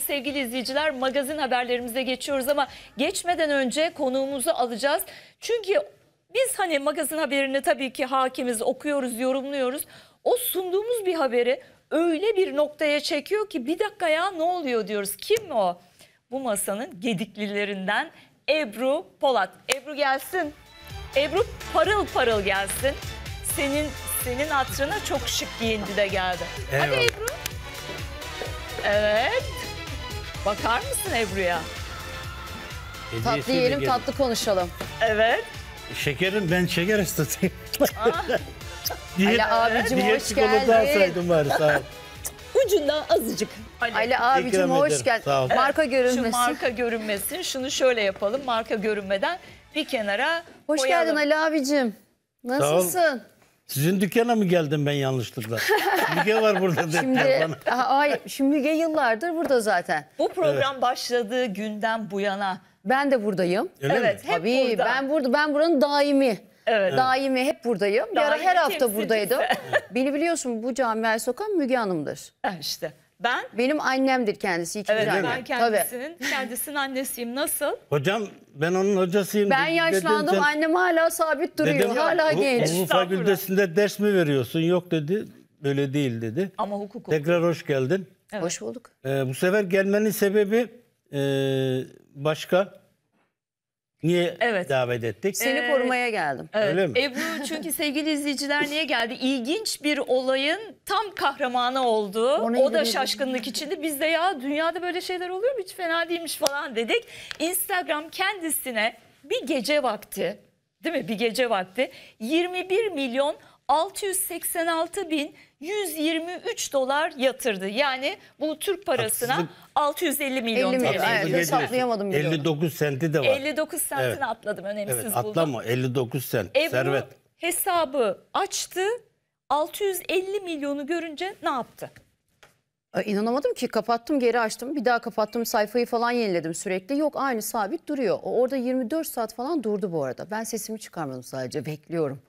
sevgili izleyiciler magazin haberlerimize geçiyoruz ama geçmeden önce konuğumuzu alacağız. Çünkü biz hani magazin haberini tabii ki hakimiz okuyoruz, yorumluyoruz. O sunduğumuz bir haberi öyle bir noktaya çekiyor ki bir dakika ya ne oluyor diyoruz. Kim o? Bu masanın gediklilerinden Ebru Polat. Ebru gelsin. Ebru parıl parıl gelsin. Senin senin hatrına çok şık giyindi de geldi. Eyvallah. Hadi Ebru. Evet. Bakar mısın Ebru'ya? Tatlı yiyelim, gelin. tatlı konuşalım. Evet. Şekerim ben şeker hastasıyım. Diyet, Ala abicim diyet hoş çikolata geldin. alsaydım bari sağ ol. Ucundan azıcık. Ali, Ala abicim hoş geldin. Marka Şu marka görünmesin. Şunu şöyle yapalım. Marka görünmeden bir kenara Hoş koyalım. geldin Ali abicim. Nasılsın? Sizin dükkana mı geldim ben yanlışlıkla? Müge var burada dediler şimdi, bana. Ay, şimdi Müge yıllardır burada zaten. Bu program evet. başladığı günden bu yana. Ben de buradayım. Öyle evet, mi? hep Tabii, burada. Ben burada, ben buranın daimi. Evet. Daimi hep buradayım. Daimi Bir ara her hafta buradaydım. Beni biliyorsun bu camiye sokan Müge Hanım'dır. İşte. Ben Benim annemdir kendisi ikinci evet, annem. ben Tabii. kendisinin, annesiyim. Nasıl? Hocam ben onun hocasıyım. Ben dedi- yaşlandım dedin annem hala sabit duruyor. Dedem, hala Hu- genç. Estağfurullah. Hukuk fakültesinde ders mi veriyorsun? Yok dedi. öyle değil dedi. Ama hukuk oku- Tekrar hoş geldin. Hoş bulduk. Ee, bu sefer gelmenin sebebi e, başka. Niye evet. davet ettik? Seni ee, korumaya geldim. Evet. Öyle mi? Ebru çünkü sevgili izleyiciler niye geldi? İlginç bir olayın tam kahramanı oldu. o da şaşkınlık içinde. Biz de ya dünyada böyle şeyler oluyor mu? Hiç fena değilmiş falan dedik. Instagram kendisine bir gece vakti değil mi? Bir gece vakti 21 milyon 686.123 dolar yatırdı. Yani bu Türk parasına Haksızlık- 650 milyon 50 Evet, hesaplayamadım 59 senti de var. 59 sentini Evet. atladım önemsiz evet, buldum. 59 sent. Ebru Servet. hesabı açtı. 650 milyonu görünce ne yaptı? İnanamadım ki kapattım geri açtım bir daha kapattım sayfayı falan yeniledim sürekli yok aynı sabit duruyor. orada 24 saat falan durdu bu arada ben sesimi çıkarmadım sadece bekliyorum.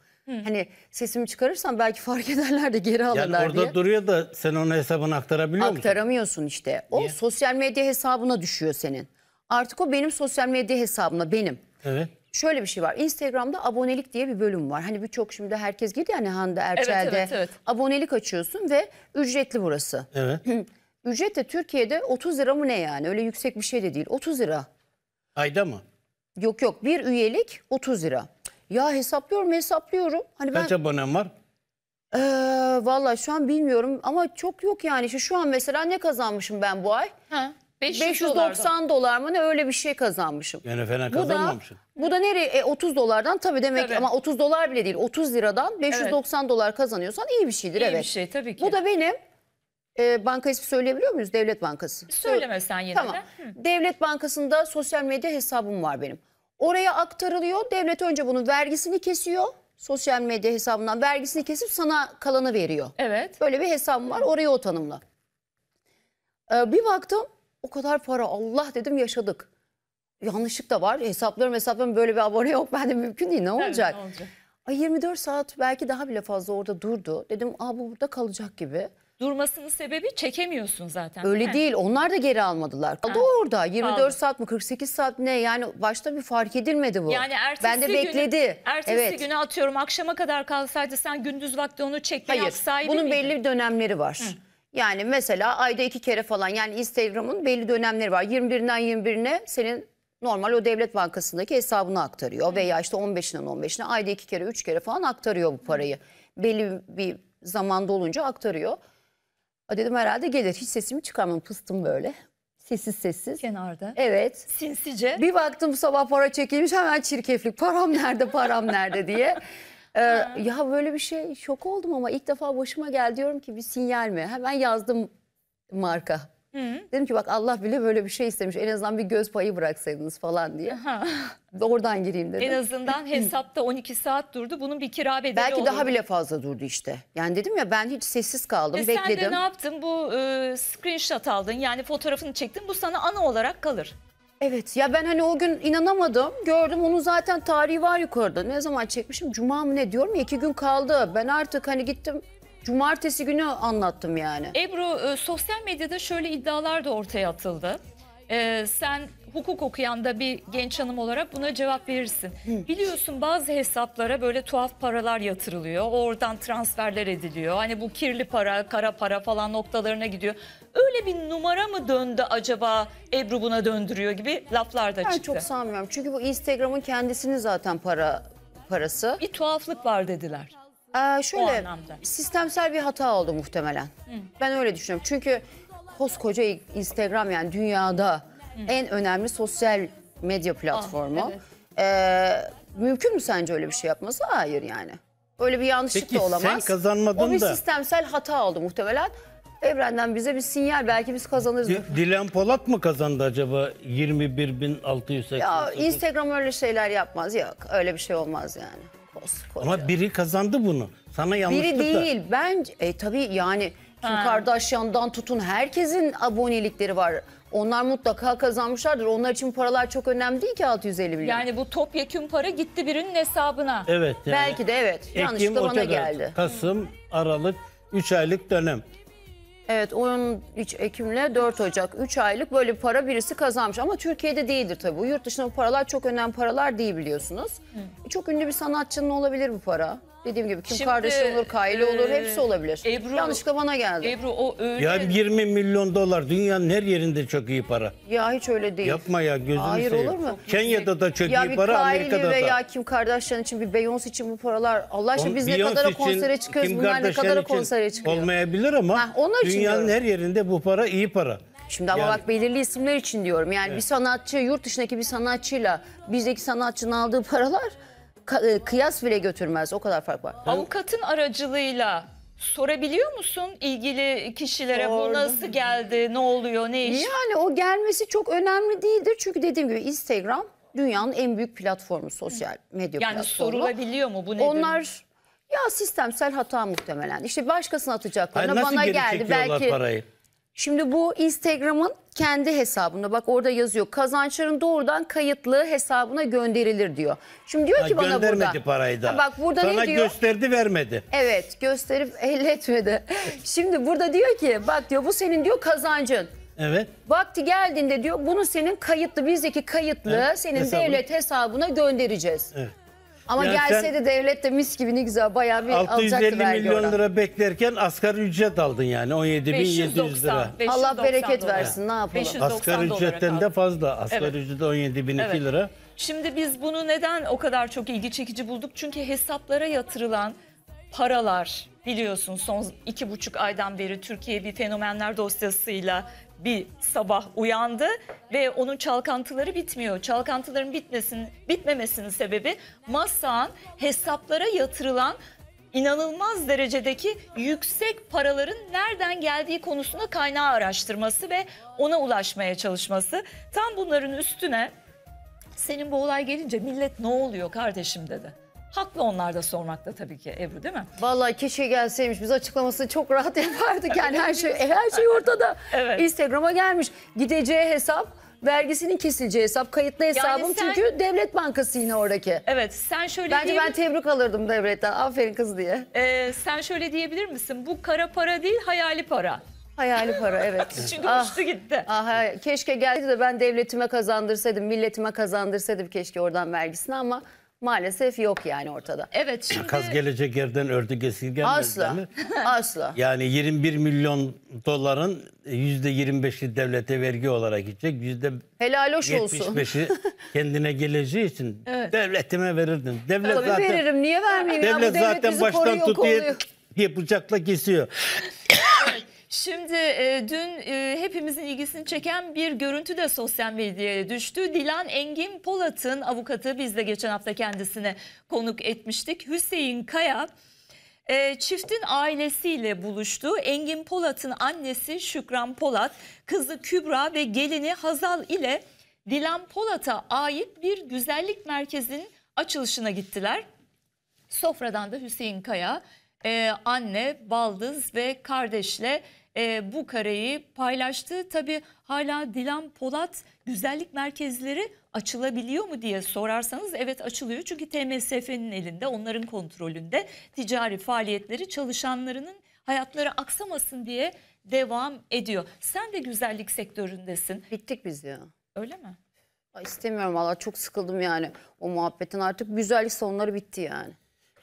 Hani sesimi çıkarırsam belki fark ederler de geri alırlar yani orada diye. orada duruyor da sen onu hesabını aktarabiliyor musun? Aktaramıyorsun işte. O Niye? sosyal medya hesabına düşüyor senin. Artık o benim sosyal medya hesabımla benim. Evet. Şöyle bir şey var. Instagram'da abonelik diye bir bölüm var. Hani birçok şimdi herkes girdi hani Hande Erçel'de. Evet, evet, evet. Abonelik açıyorsun ve ücretli burası. Evet. Ücret de Türkiye'de 30 lira mı ne yani? Öyle yüksek bir şey de değil. 30 lira. Ayda mı? Yok yok. Bir üyelik 30 lira. Ya hesaplıyorum hesaplıyorum. Hani ben Kaç abonem var? Ee, Valla şu an bilmiyorum ama çok yok yani. İşte şu an mesela ne kazanmışım ben bu ay? Ha, 500 590 dolar, mı ne öyle bir şey kazanmışım. Yani fena Bu da, bu da nereye? E, 30 dolardan tabii demek Tabii. ama 30 dolar bile değil. 30 liradan 590 dolar kazanıyorsan iyi bir şeydir İyi evet. bir şey tabii ki. Bu da benim e, banka ismi söyleyebiliyor muyuz? Devlet Bankası. Söyle- Söylemesen yine Tamam. de. Devlet Bankası'nda sosyal medya hesabım var benim. Oraya aktarılıyor. Devlet önce bunun vergisini kesiyor. Sosyal medya hesabından vergisini kesip sana kalanı veriyor. Evet. Böyle bir hesabım var. Oraya o tanımla. Ee, bir baktım o kadar para Allah dedim yaşadık. Yanlışlık da var. Hesaplarım hesaplarım böyle bir abone yok. Ben de mümkün değil. Ne olacak? Evet, ne olacak? Ay 24 saat belki daha bile fazla orada durdu. Dedim aa bu burada kalacak gibi durmasının sebebi çekemiyorsun zaten. Öyle değil, değil. onlar da geri almadılar. Kaldı ha. orada 24 Kaldı. saat mi, 48 saat ne yani başta bir fark edilmedi bu. Yani ertesi ben de günü, bekledi. Ertesi evet. güne atıyorum akşama kadar kalsaydı sen gündüz vakti onu çekmeye Hayır, bunun miydin? belli dönemleri var. Hı. Yani mesela ayda iki kere falan yani Instagram'ın belli dönemleri var. 21'inden 21'ine senin normal o devlet bankasındaki hesabına aktarıyor. Hı. Veya işte 15'inden 15'ine ayda iki kere üç kere falan aktarıyor bu parayı. Hı. Belli bir zamanda olunca aktarıyor dedim herhalde gelir. Hiç sesimi çıkarmam pıstım böyle. Sessiz sessiz. Kenarda. Evet. Sinsice. Bir baktım sabah para çekilmiş hemen çirkeflik. Param nerede param nerede diye. Ee, ya böyle bir şey şok oldum ama ilk defa başıma geldi diyorum ki bir sinyal mi? Hemen yazdım marka Hı. Dedim ki bak Allah bile böyle bir şey istemiş. En azından bir göz payı bıraksaydınız falan diye. Aha. Oradan gireyim dedim. En azından hesapta 12 saat durdu. Bunun bir kira bedeli Belki olurdu. daha bile fazla durdu işte. Yani dedim ya ben hiç sessiz kaldım, e bekledim. Sen de ne yaptın? Bu e, screenshot aldın. Yani fotoğrafını çektin. Bu sana ana olarak kalır. Evet ya ben hani o gün inanamadım. Gördüm onun zaten tarihi var yukarıda. Ne zaman çekmişim? Cuma mı ne diyorum ya iki gün kaldı. Ben artık hani gittim Cumartesi günü anlattım yani. Ebru e, sosyal medyada şöyle iddialar da ortaya atıldı. E, sen hukuk okuyan da bir genç hanım olarak buna cevap verirsin. Hı. Biliyorsun bazı hesaplara böyle tuhaf paralar yatırılıyor. Oradan transferler ediliyor. Hani bu kirli para, kara para falan noktalarına gidiyor. Öyle bir numara mı döndü acaba Ebru buna döndürüyor gibi laflar da çıktı. Ben çok sanmıyorum. Çünkü bu Instagram'ın kendisini zaten para parası. Bir tuhaflık var dediler. Ee, şöyle sistemsel bir hata oldu muhtemelen. Hı. Ben öyle düşünüyorum. Çünkü koskoca Instagram yani dünyada Hı. en önemli sosyal medya platformu. Ah, evet. ee, mümkün mü sence öyle bir şey yapması? Hayır yani. Öyle bir yanlışlık Peki, da olamaz. sen kazanmadın da. O bir da. sistemsel hata oldu muhtemelen. Evrenden bize bir sinyal belki biz kazanırız. Di- Dilan Polat mı kazandı acaba 21.680? Ya Instagram öyle şeyler yapmaz. Yok öyle bir şey olmaz yani koskoca. Ama biri kazandı bunu. Sana yanlışlıkla. Biri değil. Ben e, tabii yani Kim Ha. Kardashian'dan tutun herkesin abonelikleri var. Onlar mutlaka kazanmışlardır. Onlar için paralar çok önemli değil ki 650 milyon. Yani bu topyekün para gitti birinin hesabına. Evet. yani. Belki de evet. Yanlışlıkla bana geldi. Kasım, Aralık, 3 aylık dönem. Evet 13 Ekim'le 4 Ocak 3 aylık böyle para birisi kazanmış ama Türkiye'de değildir tabii. Bu yurt dışında bu paralar çok önemli paralar değil biliyorsunuz. Hı. Çok ünlü bir sanatçının olabilir bu para. Dediğim gibi kim Şimdi, kardeşi olur, Kayli olur, hepsi olabilir. Ebru, Yanlışlıkla bana geldi. Ebru o öyle... Ya 20 milyon dolar dünyanın her yerinde çok iyi para. Ya hiç öyle değil. Yapma ya gözünü Hayır seveyim. olur mu? Kenya'da da çok ya iyi para, Amerika'da da. Ya bir Kylie veya Kim Kardashian için, bir Beyoncé için bu paralar. Allah aşkına biz Beyoncé ne kadar konsere çıkıyoruz, Kim bunlar ne kadar konsere çıkıyor. Olmayabilir ama Heh, onlar dünyanın diyorum. her yerinde bu para iyi para. Şimdi ama yani, bak belirli isimler için diyorum. Yani evet. bir sanatçı, yurt dışındaki bir sanatçıyla bizdeki sanatçının aldığı paralar e, kıyas bile götürmez. O kadar fark var. Avukatın aracılığıyla sorabiliyor musun ilgili kişilere Sordum. bu nasıl geldi, ne oluyor, ne iş? Yani o gelmesi çok önemli değildir. Çünkü dediğim gibi Instagram dünyanın en büyük platformu, sosyal medya yani platformu. Yani sorulabiliyor mu bu nedir? Onlar ya sistemsel hata muhtemelen. İşte başkasına atacaklarına bana geldi belki. Parayı? Şimdi bu Instagram'ın kendi hesabında bak orada yazıyor kazançların doğrudan kayıtlı hesabına gönderilir diyor. Şimdi diyor ki ha, bana burada. Göndermedi parayı da. Ha, bak burada Sana ne diyor? gösterdi vermedi. Evet gösterip elde etmedi. Şimdi burada diyor ki bak diyor bu senin diyor kazancın. Evet. Vakti geldiğinde diyor bunu senin kayıtlı bizdeki kayıtlı evet. senin Hesabını. devlet hesabına göndereceğiz. Evet. Ama yani gelseydi devlet de mis gibi ne güzel bayağı bir 650 milyon oradan. lira beklerken asgari ücret aldın yani 17 bin 700 lira. 590 Allah bereket dolara. versin ne yapalım. 590 asgari ücretten de fazla. Asgari evet. ücret 17.002 evet. lira. Şimdi biz bunu neden o kadar çok ilgi çekici bulduk? Çünkü hesaplara yatırılan paralar biliyorsun son iki buçuk aydan beri Türkiye bir fenomenler dosyasıyla bir sabah uyandı ve onun çalkantıları bitmiyor. Çalkantıların bitmesin, bitmemesinin sebebi Massa'nın hesaplara yatırılan inanılmaz derecedeki yüksek paraların nereden geldiği konusunda kaynağı araştırması ve ona ulaşmaya çalışması. Tam bunların üstüne senin bu olay gelince millet ne oluyor kardeşim dedi. Haklı onlar da sormakta tabii ki Ebru değil mi? Vallahi keşke gelseymiş. Biz açıklamasını çok rahat yapardık. Yani her şey her şey ortada. evet. Instagram'a gelmiş. Gideceği hesap vergisinin kesileceği hesap, kayıtlı hesabım yani sen, çünkü Devlet Bankası yine oradaki. Evet, sen şöyle Bence ben tebrik alırdım devletten. Aferin kız diye. Ee, sen şöyle diyebilir misin? Bu kara para değil, hayali para. Hayali para evet. Çünkü ah, uçtu gitti. Ah, keşke geldi de ben devletime kazandırsaydım, milletime kazandırsaydım keşke oradan vergisini ama maalesef yok yani ortada. Evet şimdi... Kaz gelecek yerden ördük esirgen Asla. Mi? Asla. Yani 21 milyon doların %25'i devlete vergi olarak gidecek. Yüzde Helal hoş olsun. kendine geleceği için evet. devletime verirdim. Devlet Tabii zaten, veririm niye vermeyeyim devlet, ya, bu devlet zaten baştan tutuyor koruyor. diye bıçakla kesiyor. Şimdi e, dün e, hepimizin ilgisini çeken bir görüntü de sosyal medyaya düştü. Dilan Engin Polat'ın avukatı biz de geçen hafta kendisine konuk etmiştik. Hüseyin Kaya e, çiftin ailesiyle buluştu. Engin Polat'ın annesi Şükran Polat, kızı Kübra ve gelini Hazal ile Dilan Polat'a ait bir güzellik merkezinin açılışına gittiler. Sofradan da Hüseyin Kaya, e, anne, baldız ve kardeşle e, bu kareyi paylaştı. Tabi hala Dilan Polat güzellik merkezleri açılabiliyor mu diye sorarsanız evet açılıyor. Çünkü TMSF'nin elinde onların kontrolünde ticari faaliyetleri çalışanlarının hayatları aksamasın diye devam ediyor. Sen de güzellik sektöründesin. Bittik biz ya. Öyle mi? Ay istemiyorum valla çok sıkıldım yani o muhabbetin artık güzellik sonları bitti yani.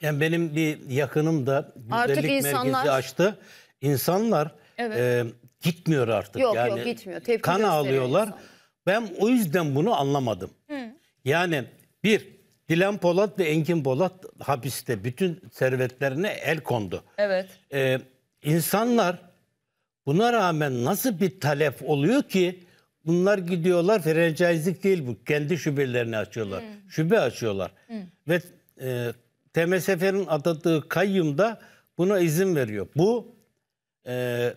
Yani benim bir yakınım da güzellik insanlar... merkezi açtı. İnsanlar Evet. E, gitmiyor artık. Yok yani, yok gitmiyor. Tepki kan ağlıyorlar. Insan. Ben o yüzden bunu anlamadım. Hı. Yani bir Dilan Polat ve Engin Polat hapiste bütün servetlerine el kondu. Evet. Ee, insanlar buna rağmen nasıl bir talep oluyor ki bunlar gidiyorlar franchise'lik değil bu. Kendi şubelerini açıyorlar. Hmm. Şube açıyorlar. Hmm. Ve e, TMSF'nin atadığı kayyum da buna izin veriyor. Bu e,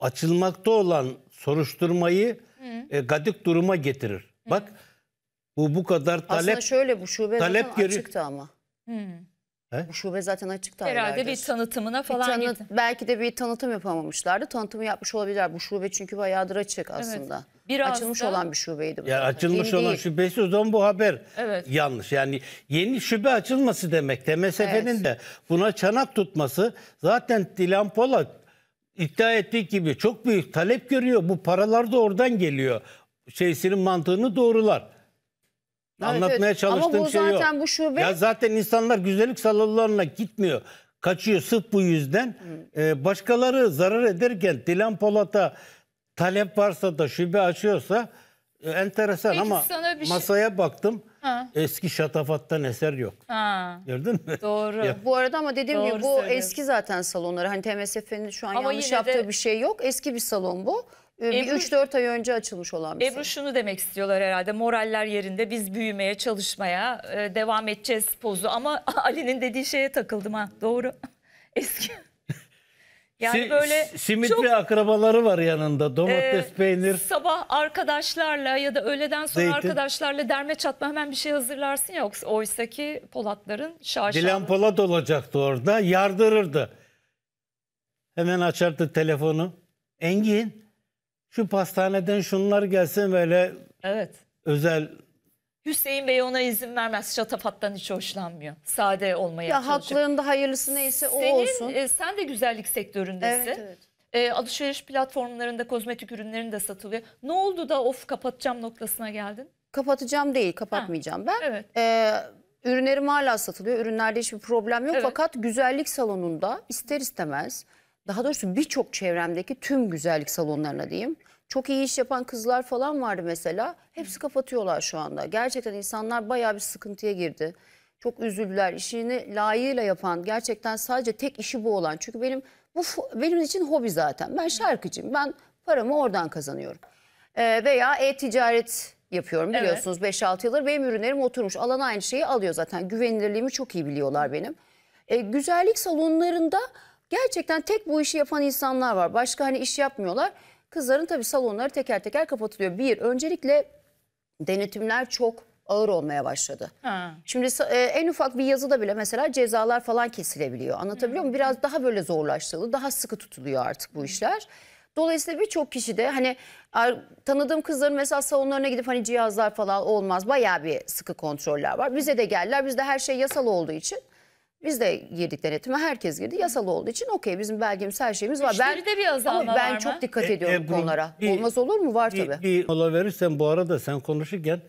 açılmakta olan soruşturmayı Hı. e, gadik duruma getirir. Hı. Bak bu bu kadar talep Aslında şöyle bu şube talep açıktı ama. Hı. Bu şube zaten açıktı. Herhalde bir tanıtımına falan bir tanı... Belki de bir tanıtım yapamamışlardı. Tanıtımı yapmış olabilirler. Bu şube çünkü bayağıdır açık aslında. Evet. Biraz açılmış da... olan bir şubeydi. Bu ya açılmış Yeni olan değil. şubesi o zaman bu haber evet. yanlış. Yani yeni şube açılması demek. TMSF'nin evet. de buna çanak tutması zaten Dilan Polat iddia ettiği gibi çok büyük talep görüyor. Bu paralar da oradan geliyor. Şeysinin mantığını doğrular. Evet, Anlatmaya evet. çalıştığım Ama bu şey zaten Bu şube... Ya zaten insanlar güzellik salonlarına gitmiyor. Kaçıyor sırf bu yüzden. Hmm. Ee, başkaları zarar ederken Dilan Polat'a talep varsa da şube açıyorsa e, enteresan Peki ama sana bir şey- masaya baktım. Ha. Eski şatafattan eser yok. Ha. Gördün mü? Doğru. Ya. Bu arada ama dediğim Doğru gibi bu söylüyorsun. eski zaten salonları. Hani TMSF'nin şu an Ama yanlış yine de- yaptığı bir şey yok. Eski bir salon bu. Ee, bir 3-4 ay önce açılmış olan bir Ebru şunu demek istiyorlar herhalde moraller yerinde biz büyümeye çalışmaya e, devam edeceğiz pozu ama Ali'nin dediği şeye takıldım ha doğru eski yani Si- böyle simitli çok akrabaları var yanında. Domates, e, peynir. sabah arkadaşlarla ya da öğleden sonra Zeytin. arkadaşlarla derme çatma hemen bir şey hazırlarsın ya oysaki Polatların şaşalı. Dilan Polat olacaktı orada. Yardırırdı. Hemen açardı telefonu. Engin şu pastaneden şunlar gelsin böyle Evet. özel Hüseyin Bey ona izin vermez. Şatafattan hiç hoşlanmıyor. Sade olmaya ya çalışır. Haklarında hayırlısı neyse o Senin, olsun. E, sen de güzellik sektöründesin. Evet, evet. E, alışveriş platformlarında kozmetik ürünlerin de satılıyor. Ne oldu da of kapatacağım noktasına geldin? Kapatacağım değil, kapatmayacağım ha. ben. Evet. E, ürünlerim hala satılıyor. Ürünlerde hiçbir problem yok. Evet. Fakat güzellik salonunda ister istemez daha doğrusu birçok çevremdeki tüm güzellik salonlarına diyeyim. Çok iyi iş yapan kızlar falan vardı mesela. Hepsi kapatıyorlar şu anda. Gerçekten insanlar bayağı bir sıkıntıya girdi. Çok üzüldüler. İşini layığıyla yapan, gerçekten sadece tek işi bu olan. Çünkü benim bu benim için hobi zaten. Ben şarkıcıyım. Ben paramı oradan kazanıyorum. Ee, veya e-ticaret yapıyorum biliyorsunuz evet. 5-6 yıldır. Benim ürünlerim oturmuş. Alan aynı şeyi alıyor zaten. Güvenilirliğimi çok iyi biliyorlar benim. Ee, güzellik salonlarında gerçekten tek bu işi yapan insanlar var. Başka hani iş yapmıyorlar. Kızların tabii salonları teker teker kapatılıyor. Bir, öncelikle denetimler çok ağır olmaya başladı. Ha. Şimdi e, en ufak bir yazıda bile mesela cezalar falan kesilebiliyor. Anlatabiliyor hmm. muyum? Biraz daha böyle zorlaştırıldı. Daha sıkı tutuluyor artık bu işler. Dolayısıyla birçok kişi de hani tanıdığım kızların mesela salonlarına gidip hani cihazlar falan olmaz. Bayağı bir sıkı kontroller var. Bize de geldiler. Bizde her şey yasal olduğu için biz de girdik denetime. Herkes girdi. yasalı olduğu için okey bizim belgemiz her şeyimiz var. Ben, Müşteride bir ama ben mı? çok dikkat e, ediyorum e, bu konulara. bir- Olmaz olur mu? Var tabii. Bir, bir mola verirsen bu arada sen konuşurken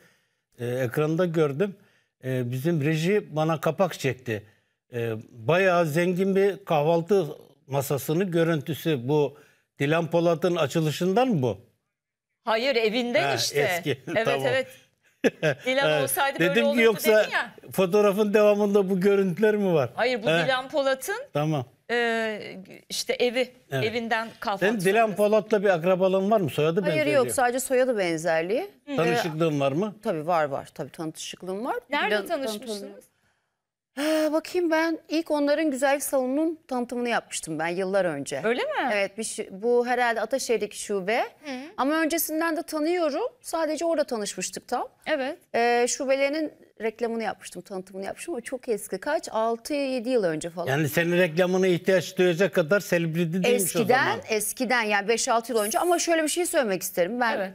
e, ekranda gördüm. E, bizim reji bana kapak çekti. E, bayağı zengin bir kahvaltı masasının görüntüsü bu Dilan Polat'ın açılışından mı bu? Hayır evinden Ha, işte. eski. Evet Tamam. evet. Dilan olsaydı böyle Dedim ki olurdu yoksa dedin ya. fotoğrafın devamında bu görüntüler mi var? Hayır bu He. Dilan Polat'ın Tamam. e, işte evi, Evet. evinden kahvaltı. Sen Dilan Polat'la bir akrabalığın var mı? Soyadı Hayır benzeri. yok sadece soyadı benzerliği. Tanışıklığın var mı? Tabii var var. Tabii tanışıklığım var. Nerede Plan- tanışmışsınız? bakayım ben ilk onların güzellik salonunun tanıtımını yapmıştım ben yıllar önce. Öyle mi? Evet bir bu herhalde Ataşehir'deki şube. Ama öncesinden de tanıyorum. Sadece orada tanışmıştık tam. Evet. Ee, şubelerinin reklamını yapmıştım, tanıtımını yapmıştım ama çok eski. Kaç? 6-7 yıl önce falan. Yani senin reklamına ihtiyaç duyacak kadar selebriti değilmiş o eskiden, zaman. eskiden yani 5-6 yıl önce ama şöyle bir şey söylemek isterim. Ben Evet.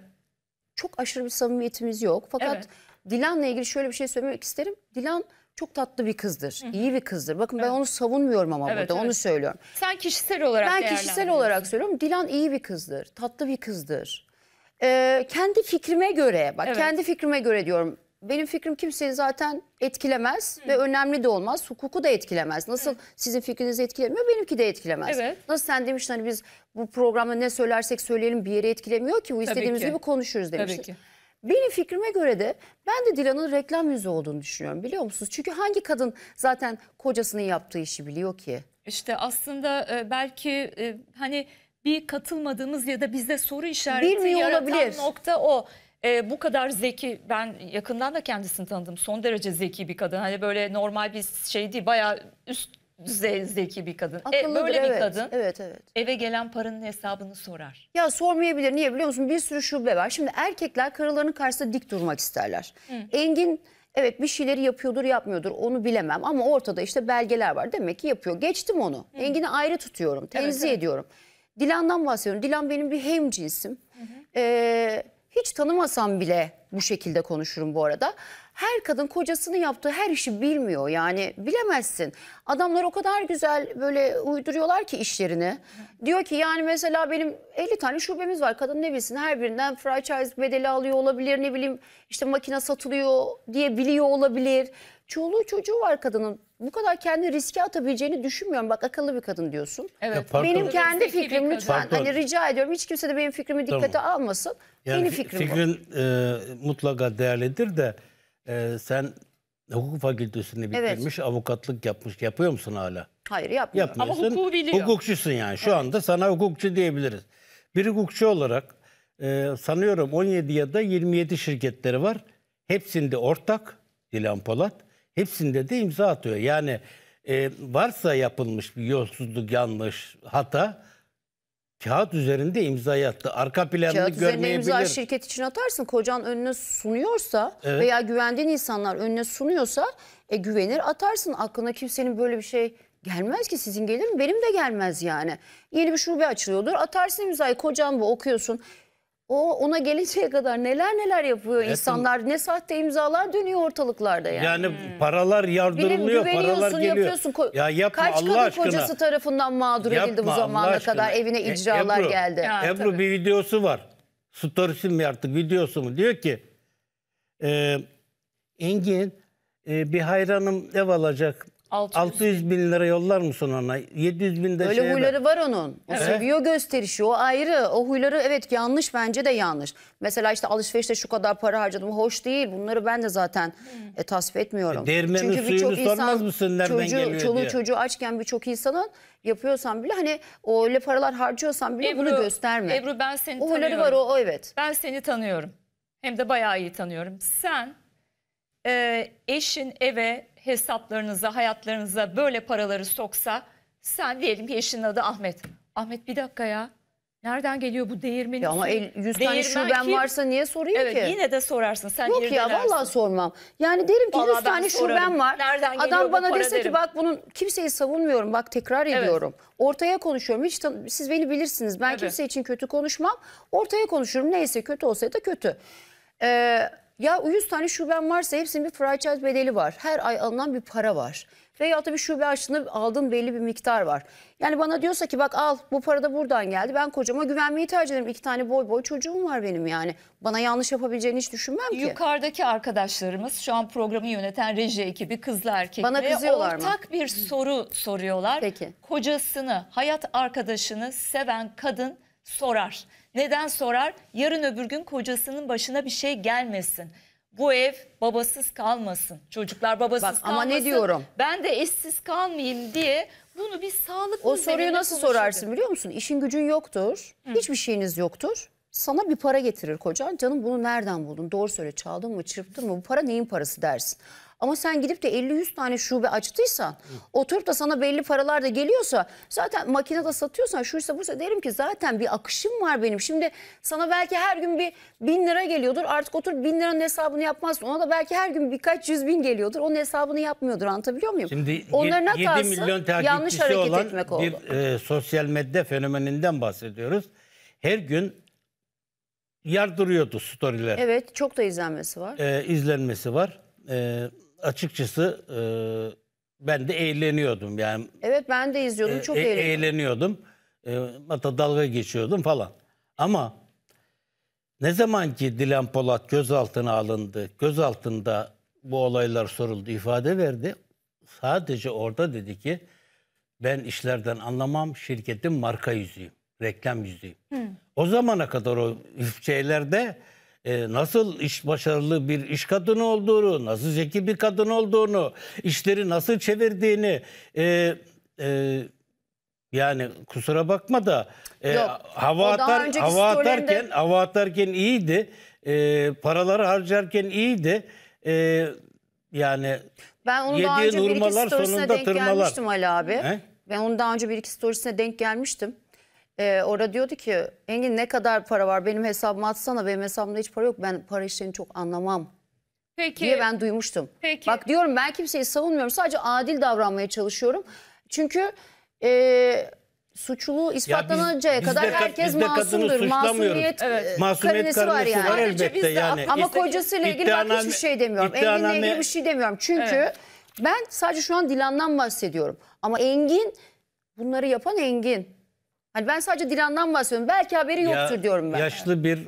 çok aşırı bir samimiyetimiz yok. Fakat Evet. Dilan'la ilgili şöyle bir şey söylemek isterim. Dilan çok tatlı bir kızdır. Hı-hı. iyi bir kızdır. Bakın evet. ben onu savunmuyorum ama evet, burada evet. onu söylüyorum. Sen kişisel olarak Ben kişisel olarak söylüyorum. Dilan iyi bir kızdır. Tatlı bir kızdır. Ee, kendi fikrime göre bak evet. kendi fikrime göre diyorum. Benim fikrim kimseyi zaten etkilemez Hı. ve önemli de olmaz. Hukuku da etkilemez. Nasıl Hı. sizin fikrinizi etkilemiyor benimki de etkilemez. Evet. Nasıl sen demiştin hani biz bu programda ne söylersek söyleyelim bir yere etkilemiyor ki. Bu istediğimiz gibi konuşuruz demiştin. Tabii ki. Benim fikrime göre de ben de Dilan'ın reklam yüzü olduğunu düşünüyorum biliyor musunuz? Çünkü hangi kadın zaten kocasının yaptığı işi biliyor ki? İşte aslında e, belki e, hani bir katılmadığımız ya da bizde soru işareti Bilmiyor yaratan olabilir. nokta o. E, bu kadar zeki ben yakından da kendisini tanıdım. Son derece zeki bir kadın. Hani böyle normal bir şey değil. Bayağı üst düzeydeki bir kadın. e, böyle evet, bir kadın evet, evet. eve gelen paranın hesabını sorar. Ya sormayabilir. Niye biliyor musun? Bir sürü şube var. Şimdi erkekler karılarının karşısında dik durmak isterler. Hı. Engin evet bir şeyleri yapıyordur yapmıyordur onu bilemem ama ortada işte belgeler var. Demek ki yapıyor. Geçtim onu. Hı. Engin'i ayrı tutuyorum. Tenzih evet, ediyorum. Evet. Dilan'dan bahsediyorum. Dilan benim bir hemcinsim. Hı hı. Ee, hiç tanımasam bile bu şekilde konuşurum bu arada her kadın kocasının yaptığı her işi bilmiyor yani bilemezsin. Adamlar o kadar güzel böyle uyduruyorlar ki işlerini. Diyor ki yani mesela benim 50 tane şubemiz var kadın ne bilsin her birinden franchise bedeli alıyor olabilir ne bileyim işte makine satılıyor diye biliyor olabilir. Çoluğu çocuğu var kadının bu kadar kendi riske atabileceğini düşünmüyorum. Bak akıllı bir kadın diyorsun. Evet. Ya, benim kendi fikrim lütfen pardon. hani rica ediyorum hiç kimse de benim fikrimi dikkate tamam. almasın. Yani benim fikrim fikrin bu. E, mutlaka değerlidir de ee, sen hukuk fakültesini Evet. bitirmiş, avukatlık yapmış. Yapıyor musun hala? Hayır yapmıyorum. Yapmıyorsun. Ama hukuku Hukukçusun yani. Şu anda sana hukukçu diyebiliriz. Bir hukukçu olarak e, sanıyorum 17 ya da 27 şirketleri var. Hepsinde ortak Dilan Polat. Hepsinde de imza atıyor. Yani e, varsa yapılmış bir yolsuzluk, yanlış, hata Kağıt üzerinde imzayı attı. Arka planını Kağıt görmeyebilir. imza şirket için atarsın. Kocan önüne sunuyorsa evet. veya güvendiğin insanlar önüne sunuyorsa e, güvenir atarsın. Aklına kimsenin böyle bir şey gelmez ki sizin gelir mi? Benim de gelmez yani. Yeni bir şube açılıyordur. Atarsın imzayı kocan bu okuyorsun. O ona gelinceye kadar neler neler yapıyor Evet. insanlar. Ne sahte imzalar dönüyor ortalıklarda yani. Yani paralar Bilim paralar geliyor. yapıyorsun. Ya yapma Kaç Allah kadın kocası tarafından mağdur edildi bu Yapma Allah zamana aşkına. kadar evine E, Ebru, geldi. Ya. Ebru tabii. bir videosu var. Storiesi mi artık videosu mu? Diyor ki e, Engin e, bir hayranım ev alacak 600. 600 bin lira yollar mısın ona? 700 bin de Öyle şeye huyları var onun. O Evet. seviyor gösterişi. O ayrı. O huyları evet yanlış bence de yanlış. Mesela işte alışverişte şu kadar para harcadım. Hoş değil. Bunları ben de zaten e, tasvip etmiyorum. E, değirmenin suyunu birçok sormaz mısın nereden çocuğu, geliyor çoluğu diye? çocuğu açken birçok insanın yapıyorsan bile hani o öyle paralar harcıyorsan bile bunu gösterme. Ebru ben seni o tanıyorum. var o, o evet. Ben seni tanıyorum. Hem de bayağı iyi tanıyorum. Sen e, eşin eve hesaplarınıza, hayatlarınıza böyle paraları soksa sen diyelim ki eşinin adı Ahmet. Ahmet bir dakika ya. Nereden geliyor bu değirmenin ya ama 100 tane şuben kim? varsa niye sorayım evet, ki? Yine de sorarsın sen Yok ya vallahi sormam. Yani derim ki vallahi 100 tane sorarım. şuben var. Nereden Adam bana dese derim. ki bak bunun kimseyi savunmuyorum bak tekrar evet. ediyorum. Ortaya konuşuyorum. Hiç siz beni bilirsiniz. Ben evet. kimse için kötü konuşmam. Ortaya konuşurum. Neyse kötü olsaydı kötü. Ee, ya 100 tane şuben varsa hepsinin bir franchise bedeli var. Her ay alınan bir para var. Veya da bir şube açtığında aldığın belli bir miktar var. Yani bana diyorsa ki bak al bu para da buradan geldi. Ben kocama güvenmeyi tercih ederim. İki tane boy boy çocuğum var benim yani. Bana yanlış yapabileceğini hiç düşünmem ki. Yukarıdaki arkadaşlarımız şu an programı yöneten reji ekibi kızla erkekle bana kızıyorlar ortak mı? bir soru soruyorlar. Peki. Kocasını, hayat arkadaşını seven kadın sorar. Neden sorar? Yarın öbür gün kocasının başına bir şey gelmesin. Bu ev babasız kalmasın. Çocuklar babasız Bak, kalmasın. Ama ne diyorum? Ben de eşsiz kalmayayım diye bunu bir sağlık O soruyu nasıl konuşurdu. sorarsın biliyor musun? İşin gücün yoktur. Hı. Hiçbir şeyiniz yoktur. Sana bir para getirir kocan. Canım bunu nereden buldun? Doğru söyle çaldın mı çırptın mı? Bu para neyin parası dersin. Ama sen gidip de 50-100 tane şube açtıysan Hı. oturup da sana belli paralar da geliyorsa zaten makinede satıyorsan şuysa buysa derim ki zaten bir akışım var benim. Şimdi sana belki her gün bir bin lira geliyordur artık otur bin liranın hesabını yapmazsın. Ona da belki her gün birkaç yüz bin geliyordur. Onun hesabını yapmıyordur anlatabiliyor muyum? Şimdi Onların hatası milyon yanlış hareket olan etmek Bir e, sosyal medya fenomeninden bahsediyoruz. Her gün yardırıyordu storyler. Evet çok da izlenmesi var. E, izlenmesi var. E, açıkçası e, ben de eğleniyordum yani. Evet ben de izliyordum e, çok e, eğleniyordum. Eğleniyordum. E, hatta dalga geçiyordum falan. Ama ne zaman ki Dilan Polat gözaltına alındı, gözaltında bu olaylar soruldu, ifade verdi. Sadece orada dedi ki ben işlerden anlamam, şirketin marka yüzüyüm, reklam yüzüyüm. Hı. O zamana kadar o şeylerde e, nasıl iş başarılı bir iş kadını olduğunu, nasıl zeki bir kadın olduğunu, işleri nasıl çevirdiğini e, e, yani kusura bakma da e, Yok, hava atar hava atarken storyinde... hava atarken iyiydi. E, paraları harcarken iyiydi. E, yani ben onu daha önce bir iki storiesine denk tırmalar. gelmiştim Ali abi. He? Ben onu daha önce bir iki storiesine denk gelmiştim. Ee, orada diyordu ki Engin ne kadar para var benim hesabıma atsana benim hesabımda hiç para yok ben para işlerini çok anlamam Peki. diye ben duymuştum. Peki. Bak diyorum ben kimseyi savunmuyorum sadece adil davranmaya çalışıyorum. Çünkü e, suçluluğu ispatlanıncaya biz kadar de- herkes biz de masumdur. Masumiyet, e, evet. Masumiyet karinesi var yani. var elbette yani. ama kocasıyla ilgili bak İddianame- hiçbir şey demiyorum. Engin'le ilgili bir şey demiyorum. Çünkü Evet. ben sadece şu an Dilan'dan bahsediyorum. Ama Engin bunları yapan Engin. Hani ben sadece Dilan'dan bahsediyorum. Belki haberi yoktur ya, diyorum ben. Yaşlı bir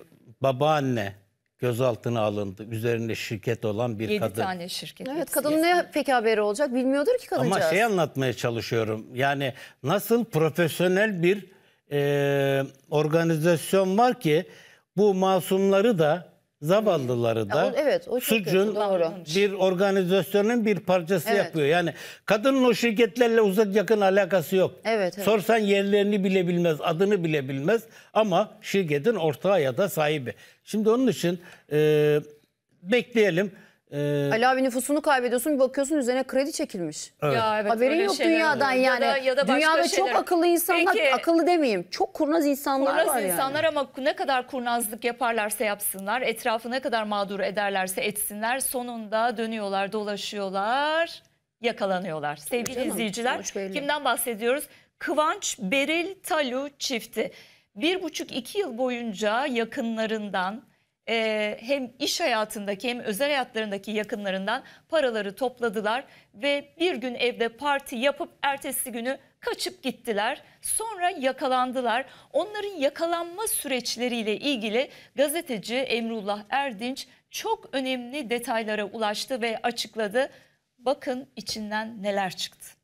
babaanne gözaltına alındı. Üzerinde şirket olan bir 7 kadın. 7 tane şirket. Evet kadının ne peki haberi olacak bilmiyordur ki kadıncağız. Ama şey anlatmaya çalışıyorum. Yani nasıl profesyonel bir e, organizasyon var ki bu masumları da zavallıları da evet, o çok suçun kötü, doğru. bir organizasyonun bir parçası Evet. yapıyor. Yani kadının o şirketlerle uzak yakın alakası yok. Evet, evet. Sorsan yerlerini bile bilmez, adını bile bilmez ama şirketin ortağı ya da sahibi. Şimdi onun için e, bekleyelim. Ee, Ali abi nüfusunu kaybediyorsun bir bakıyorsun üzerine kredi çekilmiş. Evet. Ya evet, Haberin yok dünyadan yani. Ya da, ya da başka Dünyada şeyler. çok akıllı insanlar, Peki, akıllı demeyeyim çok kurnaz insanlar kurnaz var insanlar yani. ama ne kadar kurnazlık yaparlarsa yapsınlar, etrafı ne kadar mağdur ederlerse etsinler sonunda dönüyorlar, dolaşıyorlar, yakalanıyorlar. Sevgili Canım, izleyiciler kimden bahsediyoruz? Kıvanç Beril Talu çifti. Bir buçuk iki yıl boyunca yakınlarından e, hem iş hayatındaki hem özel hayatlarındaki yakınlarından paraları topladılar ve bir gün evde parti yapıp ertesi günü kaçıp gittiler. Sonra yakalandılar. Onların yakalanma süreçleriyle ilgili gazeteci Emrullah Erdinç çok önemli detaylara ulaştı ve açıkladı. Bakın içinden neler çıktı.